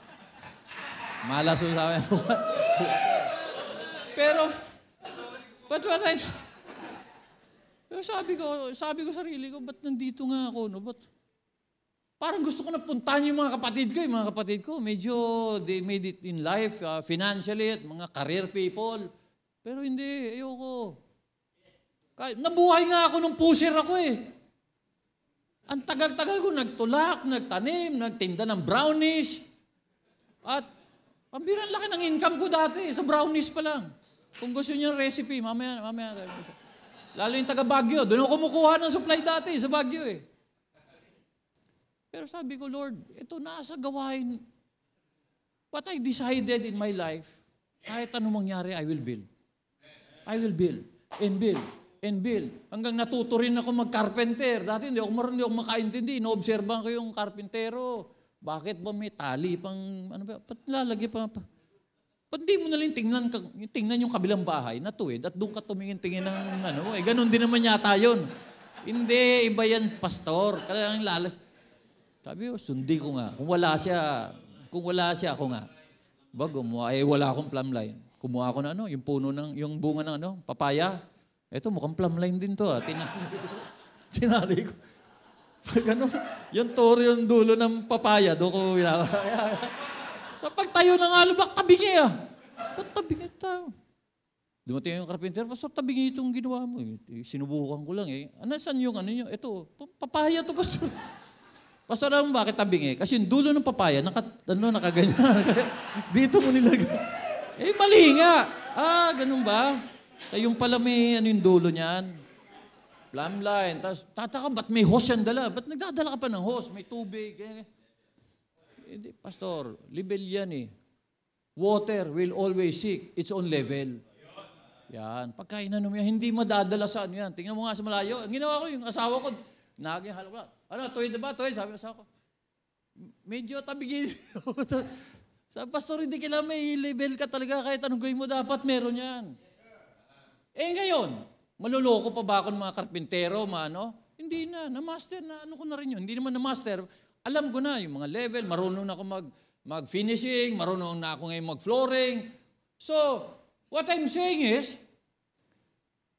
Malas o sa amin Pero, but what I... Sabi ko, sabi ko sarili ko, ba't nandito nga ako? No? Ba't, Parang gusto ko na puntahan yung mga kapatid ko, yung mga kapatid ko. Medyo they made it in life, uh, financially, at mga career people. Pero hindi, ayoko. Kahit, nabuhay nga ako nung pusher ako eh. Ang tagal-tagal ko nagtulak, nagtanim, nagtinda ng brownies. At pambirang laki ng income ko dati, eh, sa brownies pa lang. Kung gusto niyo ng recipe, mamaya, mamaya. Lalo yung taga Baguio, doon ako kumukuha ng supply dati sa Baguio eh. Pero sabi ko, Lord, ito nasa gawain. But I decided in my life, kahit anong mangyari, I will build. I will build and build and build. Hanggang natuto rin ako mag-carpenter. Dati hindi ako, marunong, hindi ako makaintindi. Inoobserban ko yung karpintero. Bakit ba may tali pang, ano ba, ba't lalagay pa, pa? Ba't di mo na lang tingnan, tingnan yung kabilang bahay na tuwid eh, at doon ka tumingin-tingin ng ano, eh ganun din naman yata yun. Hindi, iba yan, pastor. Kailangan lalagay. Sabi ko, sundi ko nga. Kung wala siya, kung wala siya, ako nga. Ba, mo, eh wala akong plumb line. Kumuha ako na ano, yung puno ng, yung bunga ng ano, papaya. Eto, mukhang plumb line din to. Ah. Tina, tinali ko. Pag ano, yung toro yung dulo ng papaya, doon ko winawa. Sa so, pagtayo ng alubak, tabi niya. Ah. Tabi niya tayo. Dumating yung carpenter, Pastor, tabi niya itong ginawa mo. Eh, sinubukan ko lang eh. Ano, saan yung ano niyo? Ito, papaya to, Pastor. Pastor, alam mo bakit tabingi? Eh? Kasi yung dulo ng papaya, naka, ano, nakaganyan. Dito mo nilagay. Eh, mali nga. Ah, ganun ba? Kaya eh, yung pala may ano yung dulo niyan. Plumb line. Tapos, tataka, ba't may hose yan dala? Ba't nagdadala ka pa ng hose? May tubig. Eh. Hindi, pastor, level yan eh. Water will always seek its own level. Yan. Pagkain mo yan, hindi madadala sa ano yan. Tingnan mo nga sa malayo. Ang ginawa ko, yung asawa ko, Naging ko. Ano, tuwid na ba? Tuwid, sabi sa ako. Medyo tabigin. sa Pastor, hindi kailangan may level ka talaga. Kahit anong gawin mo, dapat meron yan. eh ngayon, maluloko pa ba ako ng mga karpintero, mga ano? Hindi na, na-master na. Ano ko na rin yun? Hindi naman na-master. Alam ko na yung mga level. Marunong na ako mag, mag-finishing. Marunong na ako ngayon mag-flooring. So, what I'm saying is,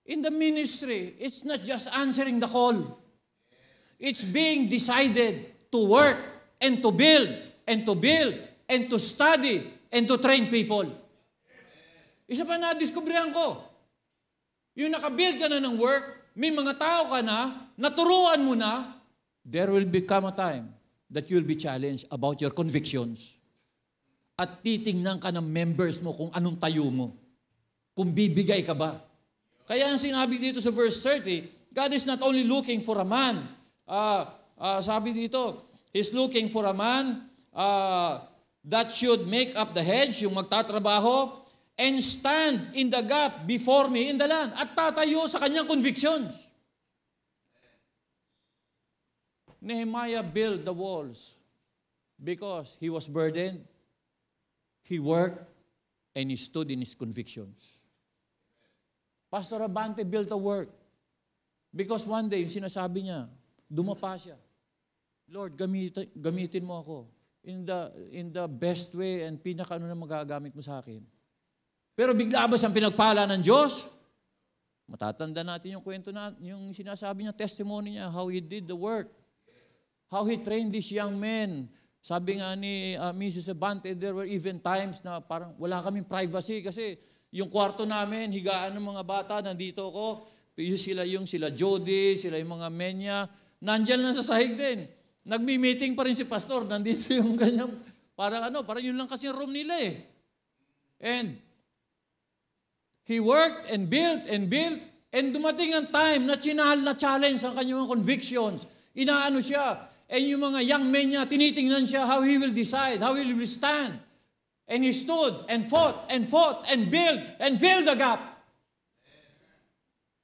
in the ministry, it's not just answering the call. It's being decided to work and to build and to build and to study and to train people. Isa pa na diskubrehan ko. Yung nakabuild ka na ng work, may mga tao ka na, naturuan mo na, there will become a time that you'll be challenged about your convictions. At titingnan ka ng members mo kung anong tayo mo. Kung bibigay ka ba. Kaya ang sinabi dito sa verse 30, God is not only looking for a man uh, uh, sabi dito, he's looking for a man uh, that should make up the hedge, yung magtatrabaho, and stand in the gap before me in the land. At tatayo sa kanyang convictions. Nehemiah built the walls because he was burdened, he worked, and he stood in his convictions. Pastor Abante built a work because one day, yung sinasabi niya, Dumapa siya. Lord, gamitin, gamitin mo ako in the, in the best way and pinaka ano na magagamit mo sa akin. Pero bigla ba siyang pinagpala ng Diyos? Matatanda natin yung kwento na, yung sinasabi niya, testimony niya, how he did the work. How he trained these young men. Sabi nga ni uh, Mrs. Abante, there were even times na parang wala kaming privacy kasi yung kwarto namin, higaan ng mga bata, nandito ko, sila yung sila Jody, sila yung mga Menya, nandiyan lang sa sahig din. Nagmi-meeting pa rin si pastor, nandito yung ganyan. Parang ano, parang yun lang kasi yung room nila eh. And he worked and built and built and dumating ang time na chinahal na challenge ang kanyang convictions. Inaano siya. And yung mga young men niya, tinitingnan siya how he will decide, how he will stand. And he stood and fought and fought and built and filled the gap.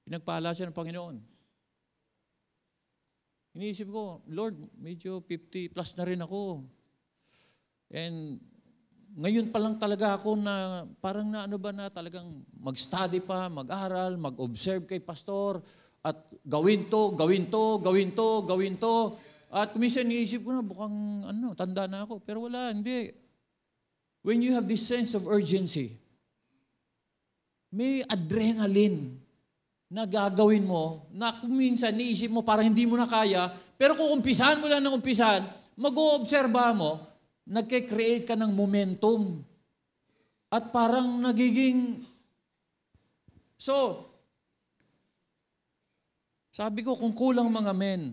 Pinagpala siya ng Panginoon. Iniisip ko, Lord, medyo 50 plus na rin ako. And ngayon pa lang talaga ako na parang na ano ba na talagang mag-study pa, mag-aral, mag-observe kay pastor at gawin to, gawin to, gawin to, gawin to. At kuminsan iniisip ko na bukang ano, tanda na ako. Pero wala, hindi. When you have this sense of urgency, may adrenaline na gagawin mo na kung minsan niisip mo para hindi mo na kaya, pero kung umpisahan mo lang ng umpisahan, mag-oobserba mo, nagke-create ka ng momentum. At parang nagiging... So, sabi ko, kung kulang mga men,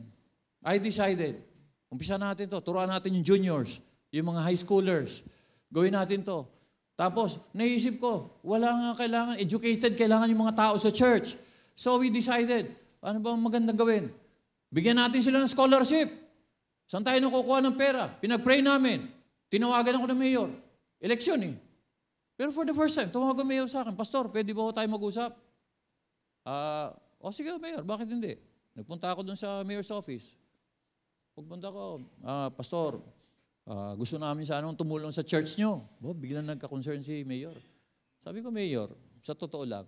I decided, umpisa natin to, turuan natin yung juniors, yung mga high schoolers, gawin natin to. Tapos, naisip ko, wala nga kailangan, educated kailangan yung mga tao sa church. So we decided, ano ba ang magandang gawin? Bigyan natin sila ng scholarship. Saan tayo nakukuha ng pera? Pinag-pray namin. Tinawagan ako ng mayor. Eleksyon eh. Pero for the first time, tumawag ang mayor sa akin, Pastor, pwede ba tayo mag-usap? Uh, o oh, sige, mayor, bakit hindi? Nagpunta ako dun sa mayor's office. Pagpunta ko, ah, Pastor, uh, gusto namin sana anong tumulong sa church nyo. Bo, biglang nagka-concern si mayor. Sabi ko, mayor, sa totoo lang,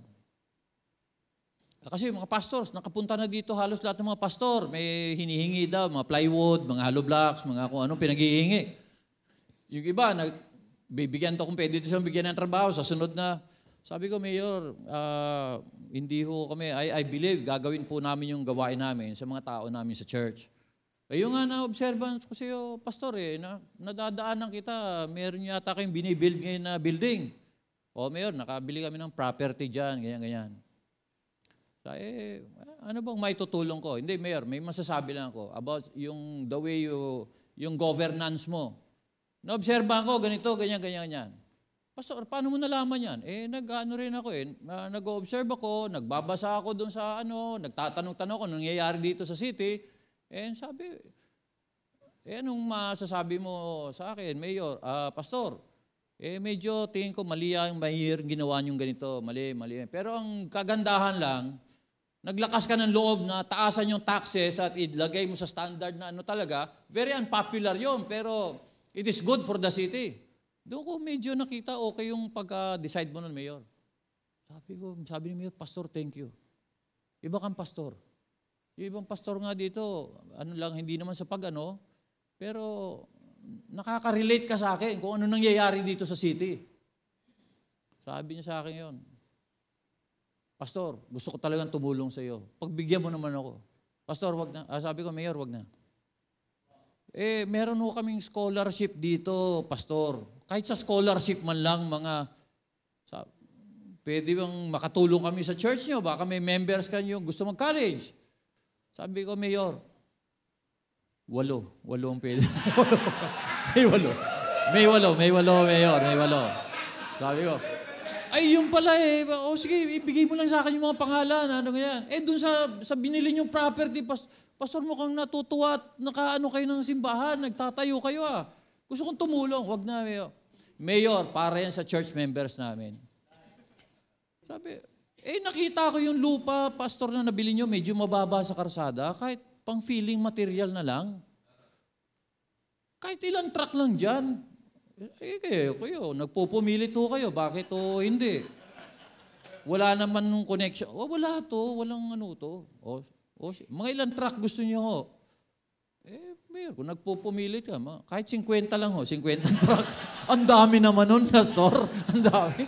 kasi mga pastors, nakapunta na dito halos lahat ng mga pastor. May hinihingi daw, mga plywood, mga hollow blocks, mga kung anong pinaghihingi. Yung iba, nag, bibigyan to kung pwede to siyang bigyan ng trabaho sa sunod na. Sabi ko, Mayor, uh, hindi ho kami, I, I believe, gagawin po namin yung gawain namin sa mga tao namin sa church. Eh, nga na-observant ko sa'yo, Pastor, eh, na, nadadaanan kita, meron yata kayong binibuild ngayon na building. O, Mayor, nakabili kami ng property dyan, ganyan-ganyan. Kaya, eh, ano bang may tutulong ko? Hindi, Mayor, may masasabi lang ako about yung the way you, yung governance mo. Naobserba ko, ganito, ganyan, ganyan, ganyan. Pastor, paano mo nalaman yan? Eh, nag-ano rin ako eh. nag-observe ako, nagbabasa ako doon sa ano, nagtatanong-tanong ako, nangyayari dito sa city. Eh, sabi, eh, anong masasabi mo sa akin, Mayor, uh, Pastor? Eh, medyo tingin ko mali ang mayor ginawa niyong ganito, mali, mali. Pero ang kagandahan lang, naglakas ka ng loob na taasan yung taxes at ilagay mo sa standard na ano talaga, very unpopular yon pero it is good for the city. Doon ko medyo nakita okay yung pag decide mo ng mayor. Sabi ko, sabi ni mayor, pastor, thank you. Iba kang pastor. Yung ibang pastor nga dito, ano lang, hindi naman sa pag-ano, pero nakaka-relate ka sa akin kung ano nangyayari dito sa city. Sabi niya sa akin yon. Pastor, gusto ko talagang tumulong sa iyo. Pagbigyan mo naman ako. Pastor, wag na. Ah, sabi ko, Mayor, wag na. Eh, meron ho kaming scholarship dito, Pastor. Kahit sa scholarship man lang, mga, sa, pwede bang makatulong kami sa church niyo? Baka may members kayo gusto mag-college. Sabi ko, Mayor, walo. Walo ang pwede. may walo. May walo, may walo, Mayor, may walo. Sabi ko, ay, yun pala eh. O oh, sige, ibigay mo lang sa akin yung mga pangalan. Ano ganyan. Eh, dun sa, sa binili nyo property, pas, pastor mo kang natutuwa at nakaano kayo ng simbahan, nagtatayo kayo ah. Gusto kong tumulong. Wag na, Mayor. Mayor, para yan sa church members namin. Sabi, eh nakita ko yung lupa, pastor na nabili nyo, medyo mababa sa karsada. Kahit pang feeling material na lang. Kahit ilang truck lang dyan, eh, kayo, kayo, to kayo, bakit to hindi? Wala naman nung connection. Oh, wala to, walang ano to. Oh, oh, mga ilang truck gusto niyo ho? Eh, mayor, kung nagpupumilit ka, ma, kahit 50 lang ho, 50 truck. Ang dami naman nun, Pastor. Ang dami.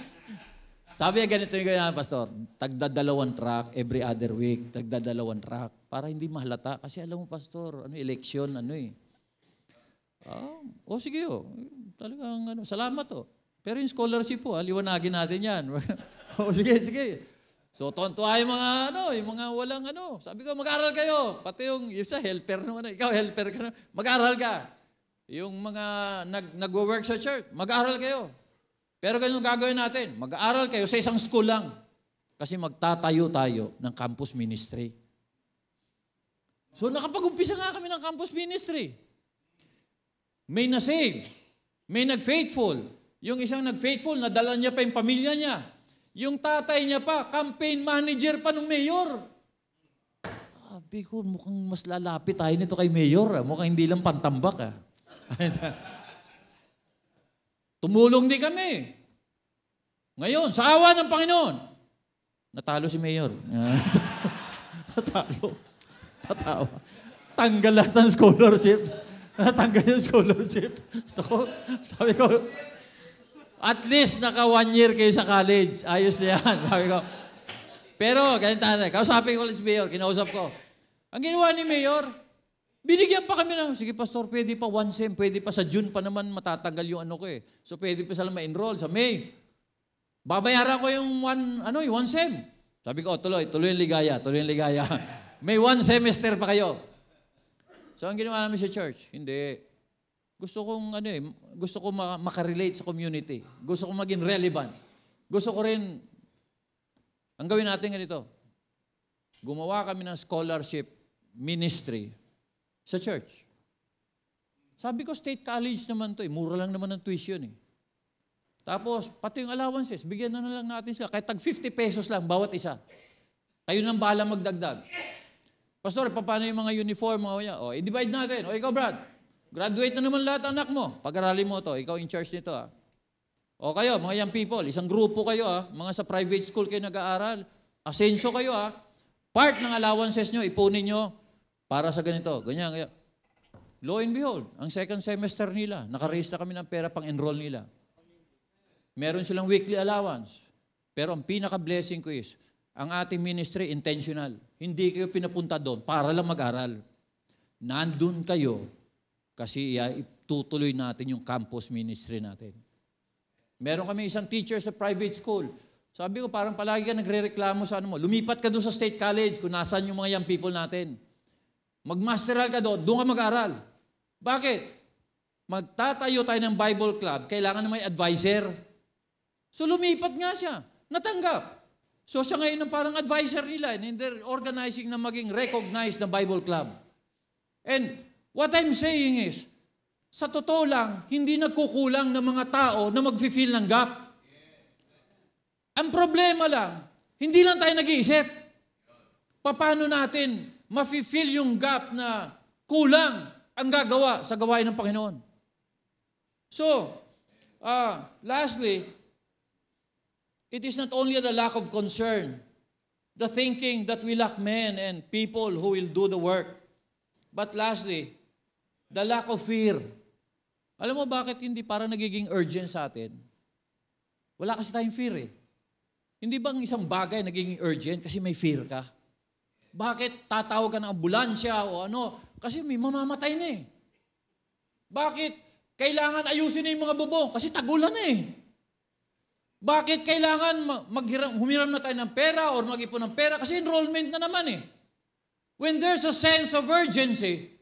Sabi niya, ganito yung ganyan, Pastor. Tagdadalawang truck every other week. Tagdadalawang truck, Para hindi mahalata. Kasi alam mo, Pastor, ano, election, ano eh. Ah, oh, sige oh. Talagang ano, salamat oh. Pero yung scholarship po, ha, ah, liwanagin natin yan. o oh, sige, sige. So tontuwa yung mga ano, yung mga walang ano. Sabi ko, mag-aral kayo. Pati yung yung sa helper nung ano. Eh. Ikaw, helper ka na. Mag-aral ka. Yung mga nag, nagwo-work sa church, mag-aral kayo. Pero ganyan gagawin natin. Mag-aaral kayo sa isang school lang. Kasi magtatayo tayo ng campus ministry. So nakapag-umpisa nga kami ng campus ministry. May nasave may nag-faithful. Yung isang nag-faithful, nadala niya pa yung pamilya niya. Yung tatay niya pa, campaign manager pa ng mayor. Sabi ko, mukhang mas lalapit tayo nito kay mayor. Ah. Mukhang hindi lang pantambak. Ah. Tumulong din kami. Ngayon, sa awa ng Panginoon, natalo si mayor. natalo. Natawa. Tanggal lahat ng scholarship. Natanggal yung scholarship. So, sabi ko, at least naka one year kayo sa college. Ayos na yan. Sabi ko. Pero, ganito na. Kausapin ko college Mayor. Kinausap ko. Ang ginawa ni Mayor, binigyan pa kami ng, sige Pastor, pwede pa one sem, pwede pa sa June pa naman matatanggal yung ano ko eh. So, pwede pa sila ma-enroll sa May. Babayaran ko yung one, ano, yung one sem. Sabi ko, oh, tuloy, tuloy yung ligaya, tuloy yung ligaya. May one semester pa kayo. So ang ginawa namin sa church, hindi. Gusto kong ano eh, gusto ko makarelate sa community. Gusto kong maging relevant. Gusto ko rin ang gawin natin ganito. Gumawa kami ng scholarship ministry sa church. Sabi ko, state college naman to eh. Mura lang naman ng tuition eh. Tapos, pati yung allowances, bigyan na, lang natin sila. Kahit tag 50 pesos lang, bawat isa. Kayo nang bahala magdagdag. Pastor, paano yung mga uniform? O, oh, i-divide natin. O, oh, ikaw, Brad, graduate na naman lahat anak mo. Pag-aralin mo to. Ikaw in charge nito. ha? Ah. O oh, kayo, mga young people, isang grupo kayo. ha? Ah. Mga sa private school kayo nag-aaral. Asenso kayo. ha? Ah. Part ng allowances nyo, ipunin nyo para sa ganito. Ganyan, ganyan. Lo and behold, ang second semester nila, nakaraise na kami ng pera pang enroll nila. Meron silang weekly allowance. Pero ang pinaka-blessing ko is, ang ating ministry, intentional. Hindi kayo pinapunta doon para lang mag-aral. Nandun kayo kasi tutuloy natin yung campus ministry natin. Meron kami isang teacher sa private school. Sabi ko, parang palagi ka nagre-reklamo sa ano mo. Lumipat ka doon sa state college kung nasan yung mga young people natin. Magmasteral ka doon, doon ka mag-aral. Bakit? Magtatayo tayo ng Bible club, kailangan na may advisor. So lumipat nga siya, natanggap. So siya ngayon ang parang advisor nila and they're organizing na maging recognized na Bible Club. And what I'm saying is, sa totoo lang, hindi nagkukulang ng mga tao na mag-feel ng gap. Ang problema lang, hindi lang tayo nag-iisip. Paano natin mafe-feel yung gap na kulang ang gagawa sa gawain ng Panginoon? So, uh, lastly, It is not only the lack of concern, the thinking that we lack men and people who will do the work. But lastly, the lack of fear. Alam mo bakit hindi para nagiging urgent sa atin? Wala kasi tayong fear eh. Hindi bang isang bagay naging urgent kasi may fear ka? Bakit tatawag ka ng ambulansya o ano? Kasi may mamamatay na eh. Bakit kailangan ayusin na yung mga bubong? Kasi tagulan na eh. Bakit kailangan maghiram, humiram na tayo ng pera or mag-ipon ng pera? Kasi enrollment na naman eh. When there's a sense of urgency,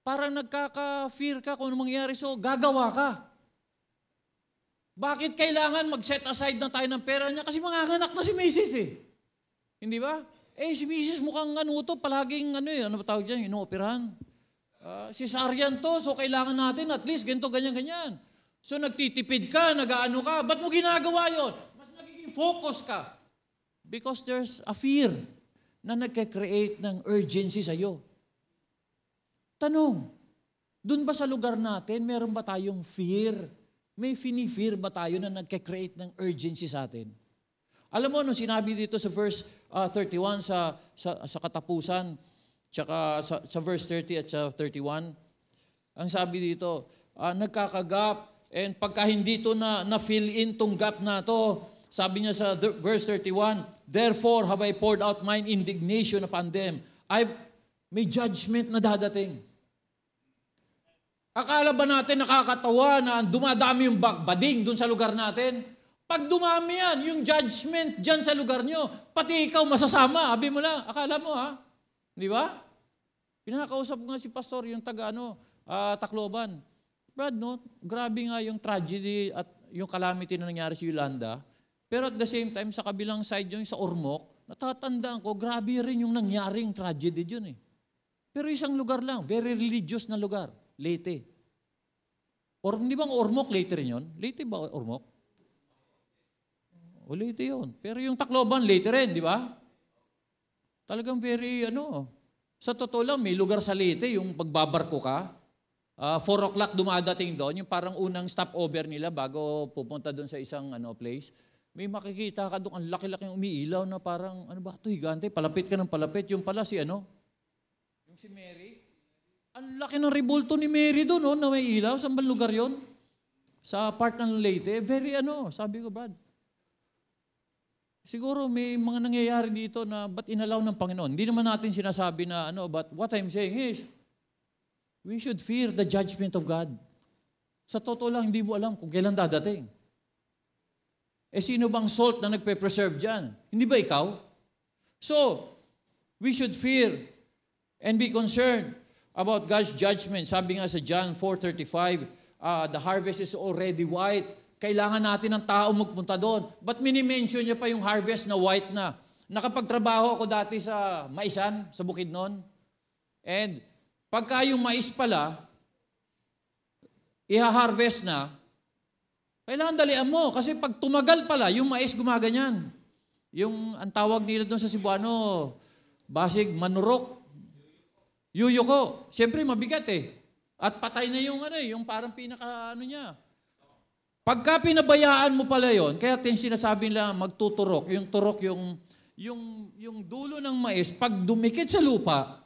parang nagkaka-fear ka kung ano mangyayari. So, gagawa ka. Bakit kailangan mag-set aside na tayo ng pera niya? Kasi manganganak na si Mrs. eh. Hindi ba? Eh, si Mrs. mukhang ano to, palaging ano eh, ano ba tawag dyan, inooperahan. Uh, si Saryan to, so kailangan natin at least ganito, ganyan, ganyan. So nagtitipid ka, nagaano ka, ba't mo ginagawa yon? Mas nagiging focus ka. Because there's a fear na nagka-create ng urgency sa'yo. Tanong, doon ba sa lugar natin, meron ba tayong fear? May fini-fear ba tayo na nagka-create ng urgency sa atin? Alam mo, nung sinabi dito sa verse uh, 31 sa, sa, sa katapusan, tsaka sa, sa verse 30 at sa 31, ang sabi dito, uh, nagkakagap And pagka hindi to na, na fill in tong gap na to, sabi niya sa th- verse 31, Therefore have I poured out mine indignation upon them. I've, may judgment na dadating. Akala ba natin nakakatawa na dumadami yung bading dun sa lugar natin? Pag dumami yan, yung judgment dyan sa lugar nyo, pati ikaw masasama, abi mo lang, akala mo ha? Di ba? Pinakausap ko nga si pastor, yung taga ano, uh, Tacloban. Brad, no, grabe nga yung tragedy at yung calamity na nangyari sa Yolanda. Pero at the same time, sa kabilang side yung sa Ormoc, natatandaan ko, grabe rin yung nangyaring tragedy yun eh. Pero isang lugar lang, very religious na lugar, Leyte. Or, di ba Ormoc Leyte rin yun? Leyte ba Ormoc? O Leyte yun. Pero yung Tacloban, Leyte rin, di ba? Talagang very, ano, sa totoo lang, may lugar sa Leyte, yung pagbabarko ka, Uh, ah, 4 o'clock dumadating doon, yung parang unang stopover nila bago pupunta doon sa isang ano place. May makikita ka doon, ang laki-laki yung umiilaw na parang, ano ba ito, higante, palapit ka ng palapit. Yung pala si ano? Yung si Mary. Ang laki ng ribulto ni Mary doon, no, oh, na may ilaw. Saan ba lugar yon? Sa part ng Leyte. Very ano, sabi ko, Brad, Siguro may mga nangyayari dito na ba't inalaw ng Panginoon? Hindi naman natin sinasabi na ano, but what I'm saying is, We should fear the judgment of God. Sa totoo lang, hindi mo alam kung kailan dadating. Eh sino bang salt na nagpe-preserve dyan? Hindi ba ikaw? So, we should fear and be concerned about God's judgment. Sabi nga sa John 4.35, uh, ah, the harvest is already white. Kailangan natin ng tao magpunta doon. But minimension niya pa yung harvest na white na. Nakapagtrabaho ako dati sa Maisan, sa Bukidnon. And Pagka yung mais pala, iha-harvest na, kailangan dalian mo. Kasi pag tumagal pala, yung mais gumaganyan. Yung ang tawag nila doon sa Cebuano, basig, manurok. Yuyuko. Siyempre, mabigat eh. At patay na yung ano eh, yung parang pinaka ano niya. Pagka pinabayaan mo pala yon, kaya tin sinasabi nila magtuturok, yung turok yung yung yung dulo ng mais pag dumikit sa lupa,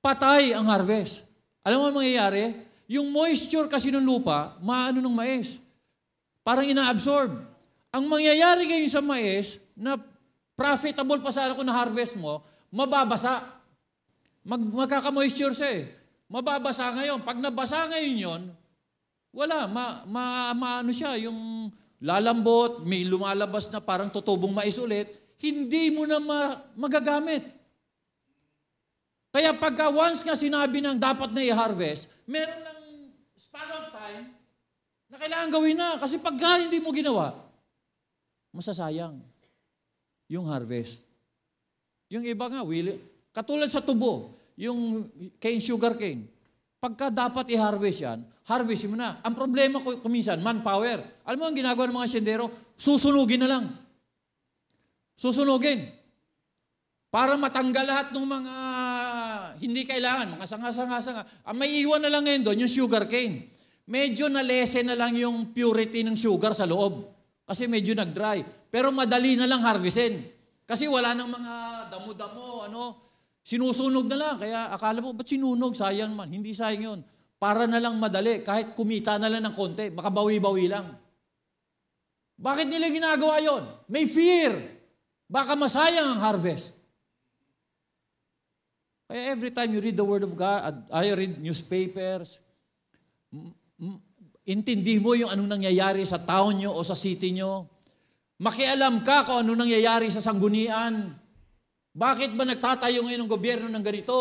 patay ang harvest. Alam mo ang mangyayari? Yung moisture kasi ng lupa, maano ng mais. Parang inaabsorb. Ang mangyayari ngayon sa mais, na profitable pa sana kung na-harvest mo, mababasa. Mag, magkaka-moisture siya eh. Mababasa ngayon. Pag nabasa ngayon yon, wala. Ma, ma, maano siya, yung lalambot, may lumalabas na parang tutubong mais ulit, hindi mo na ma, magagamit. Kaya pagka once nga sinabi ng dapat na i-harvest, meron lang span of time na kailangan gawin na. Kasi pagka hindi mo ginawa, masasayang yung harvest. Yung iba nga, will, katulad sa tubo, yung cane, sugar cane, pagka dapat i-harvest yan, harvest mo na. Ang problema ko kuminsan, manpower. Alam mo ang ginagawa ng mga sendero? Susunugin na lang. Susunugin. Para matanggal lahat ng mga hindi kailangan. Mga sanga-sanga-sanga. Ang ah, may iwan na lang ngayon doon, yung sugar cane. Medyo na-lessen na lang yung purity ng sugar sa loob. Kasi medyo nag-dry. Pero madali na lang harvestin. Kasi wala nang mga damo-damo, ano. Sinusunog na lang. Kaya akala mo, ba't sinunog? Sayang man. Hindi sayang yun. Para na lang madali. Kahit kumita na lang ng konti. Baka Makabawi-bawi lang. Bakit nila ginagawa yon? May fear. Baka masayang ang harvest. Every time you read the Word of God, I read newspapers, intindi mo yung anong nangyayari sa town nyo o sa city nyo. Makialam ka kung anong nangyayari sa sanggunian. Bakit ba nagtatayo ngayon ng gobyerno ng ganito?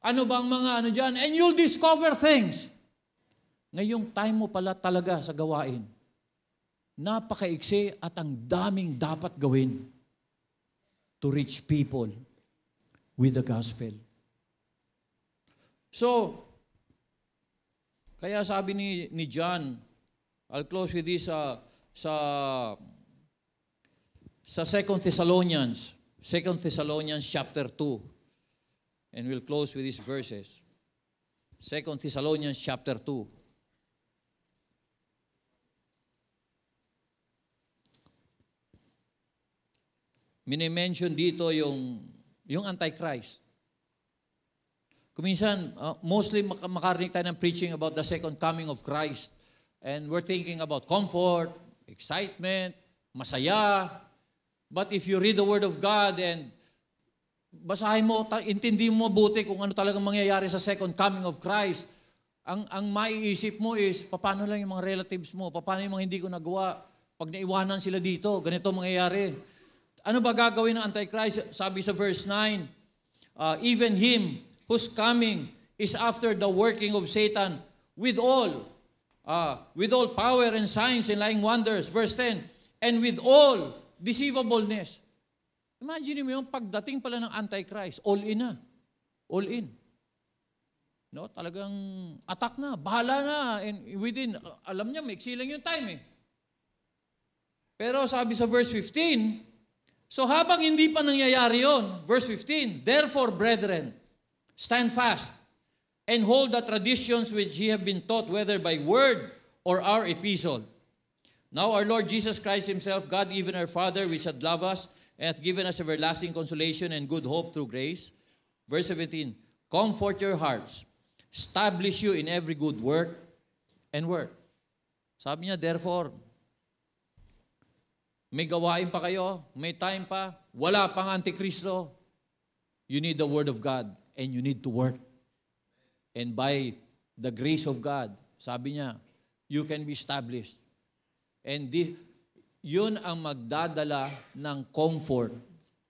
Ano bang mga ano dyan? And you'll discover things. Ngayong time mo pala talaga sa gawain. Napakaiksi at ang daming dapat gawin to reach people with the gospel. So, kaya sabi ni, ni John, I'll close with this uh, sa sa 2 Thessalonians, 2 Thessalonians chapter 2. And we'll close with these verses. 2 Thessalonians chapter 2. Minimension dito yung yung Antichrist. Kuminsan, uh, mostly mak- makarinig tayo ng preaching about the second coming of Christ. And we're thinking about comfort, excitement, masaya. But if you read the Word of God and basahin mo, ta- intindi mo mabuti kung ano talaga mangyayari sa second coming of Christ, ang, ang maiisip mo is, paano lang yung mga relatives mo? Paano yung mga hindi ko nagawa? Pag naiwanan sila dito, ganito mangyayari. Ano ba gagawin ng Antichrist? Sabi sa verse 9, uh, even him whose coming is after the working of Satan with all, uh, with all power and signs and lying wonders. Verse 10, and with all deceivableness. Imagine mo yung pagdating pala ng Antichrist, all in na. All in. No, talagang attack na, bahala na. And within, alam niya, may lang yung time eh. Pero sabi sa verse 15, so habang hindi pa nangyayari yon, verse 15, Therefore, brethren, Stand fast and hold the traditions which ye have been taught, whether by word or our epistle. Now our Lord Jesus Christ himself, God even our Father, which hath loved us, and hath given us everlasting consolation and good hope through grace. Verse 17, Comfort your hearts, establish you in every good work and work. Sabi niya, therefore, may gawain pa kayo, may time pa, wala pang antikristo, you need the Word of God and you need to work. And by the grace of God, sabi niya, you can be established. And di, yun ang magdadala ng comfort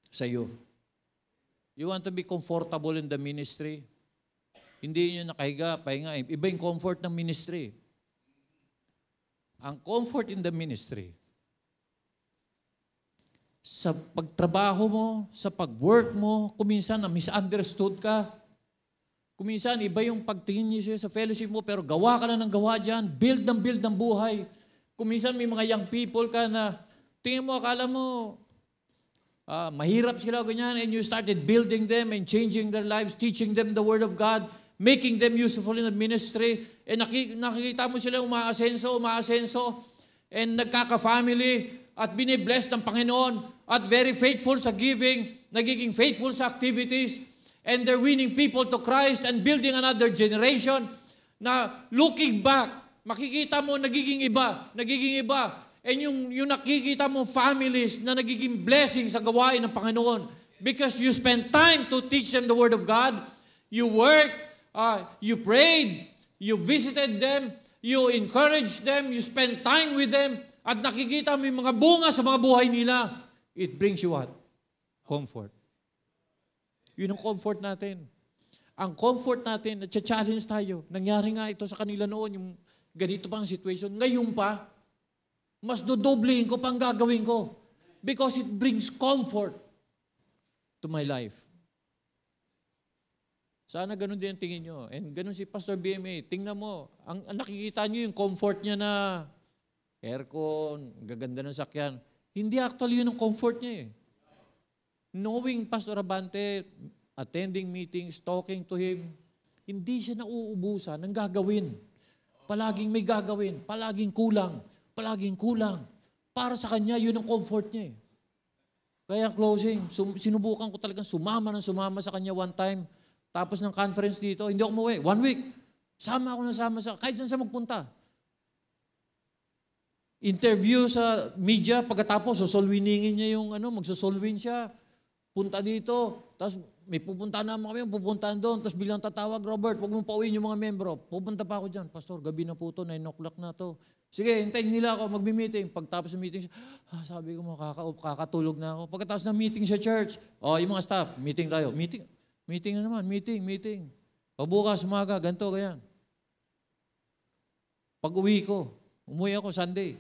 sa iyo. You want to be comfortable in the ministry? Hindi nyo nakahiga, pahinga. Iba yung comfort ng ministry. Ang comfort in the ministry, sa pagtrabaho mo, sa pag-work mo, kuminsan na misunderstood ka. Kuminsan, iba yung pagtingin niya sa fellowship mo, pero gawa ka na ng gawa dyan, build ng build ng buhay. Kuminsan, may mga young people ka na, tingin mo, akala mo, uh, mahirap sila ganyan, and you started building them and changing their lives, teaching them the Word of God, making them useful in the ministry, and nakikita mo sila umaasenso, umaasenso, and nagkaka-family, at bine-bless ng Panginoon at very faithful sa giving, nagiging faithful sa activities, and they're winning people to Christ and building another generation na looking back, makikita mo nagiging iba, nagiging iba. And yung, yung nakikita mo families na nagiging blessing sa gawain ng Panginoon because you spent time to teach them the Word of God, you work, uh, you prayed, you visited them, you encouraged them, you spent time with them, at nakikita mo yung mga bunga sa mga buhay nila. It brings you what? Comfort. Yun ang comfort natin. Ang comfort natin, na-challenge tayo. Nangyari nga ito sa kanila noon, yung ganito pa ang situation. Ngayon pa, mas dodoblihin ko pang gagawin ko. Because it brings comfort to my life. Sana ganun din ang tingin nyo. And ganun si Pastor BMA. Tingnan mo, ang, ang nakikita nyo yung comfort niya na aircon, gaganda ng sakyan. Hindi actually yun ang comfort niya eh. Knowing Pastor Abante, attending meetings, talking to him, hindi siya nauubusan ng gagawin. Palaging may gagawin, palaging kulang, palaging kulang. Para sa kanya, yun ang comfort niya eh. Kaya closing, sum- sinubukan ko talagang sumama ng sumama sa kanya one time. Tapos ng conference dito, hindi ako umuwi. One week. Sama ako na sama sa, kahit saan sa magpunta interview sa media, pagkatapos susolwiningin niya yung ano, magsusolwin siya. Punta dito, tapos may pupunta naman kami, pupuntahan doon, tapos bilang tatawag, Robert, huwag mo pauwiin yung mga membro. Pupunta pa ako dyan, Pastor, gabi na po to, 9 o'clock na to. Sige, hintayin nila ako, magbi-meeting. Pagtapos ng meeting, ah, sabi ko, makaka kakatulog na ako. Pagkatapos ng meeting sa church, oh, yung mga staff, meeting tayo. Meeting, meeting na naman, meeting, meeting. Pabukas, umaga, ganito, ganyan. Pag uwi ko, umuwi ako Sunday.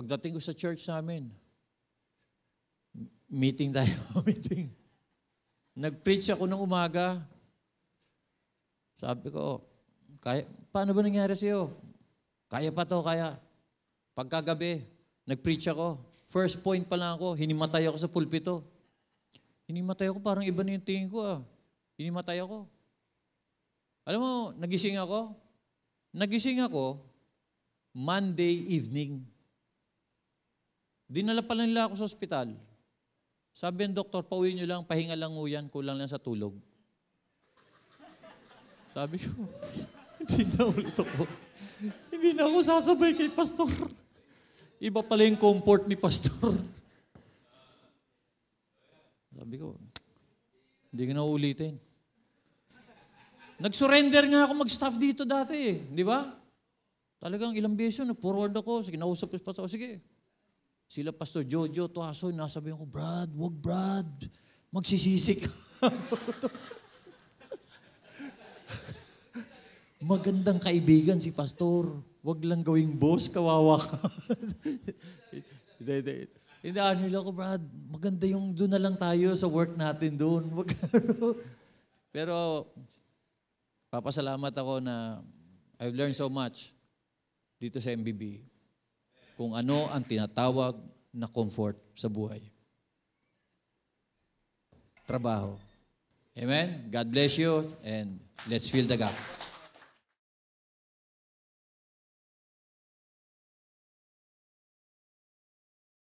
Pagdating ko sa church namin, meeting tayo, meeting. Nag-preach ako ng umaga. Sabi ko, oh, kaya, paano ba nangyari sa'yo? Kaya pa to, kaya. Pagkagabi, nag-preach ako. First point pa lang ako, hinimatay ako sa pulpito. Hinimatay ako, parang iba na yung tingin ko ah. Hinimatay ako. Alam mo, nagising ako. Nagising ako Monday evening. Dinala pala nila ako sa ospital. Sabi ng doktor, pauwi nyo lang, pahinga lang ho yan, kulang lang sa tulog. Sabi ko, hindi na ulit ako. hindi na ako sasabay kay pastor. Iba pala yung comfort ni pastor. Sabi ko, hindi ko na uulitin. Nag-surrender nga ako mag-staff dito dati eh. Di ba? Talagang ilang beses yun, nag-forward ako, sige, nausap ko pa ako, sige, sila Pastor Jojo, to Tuasoy, nasabi ko, Brad, wag Brad, magsisisik. ka. Magandang kaibigan si Pastor. Wag lang gawing boss, kawawa ka. Hindi, ano nila ko, Brad, maganda yung doon na lang tayo sa work natin doon. Pero papasalamat ako na I've learned so much dito sa MBB kung ano ang tinatawag na comfort sa buhay. Trabaho. Amen? God bless you and let's fill the gap.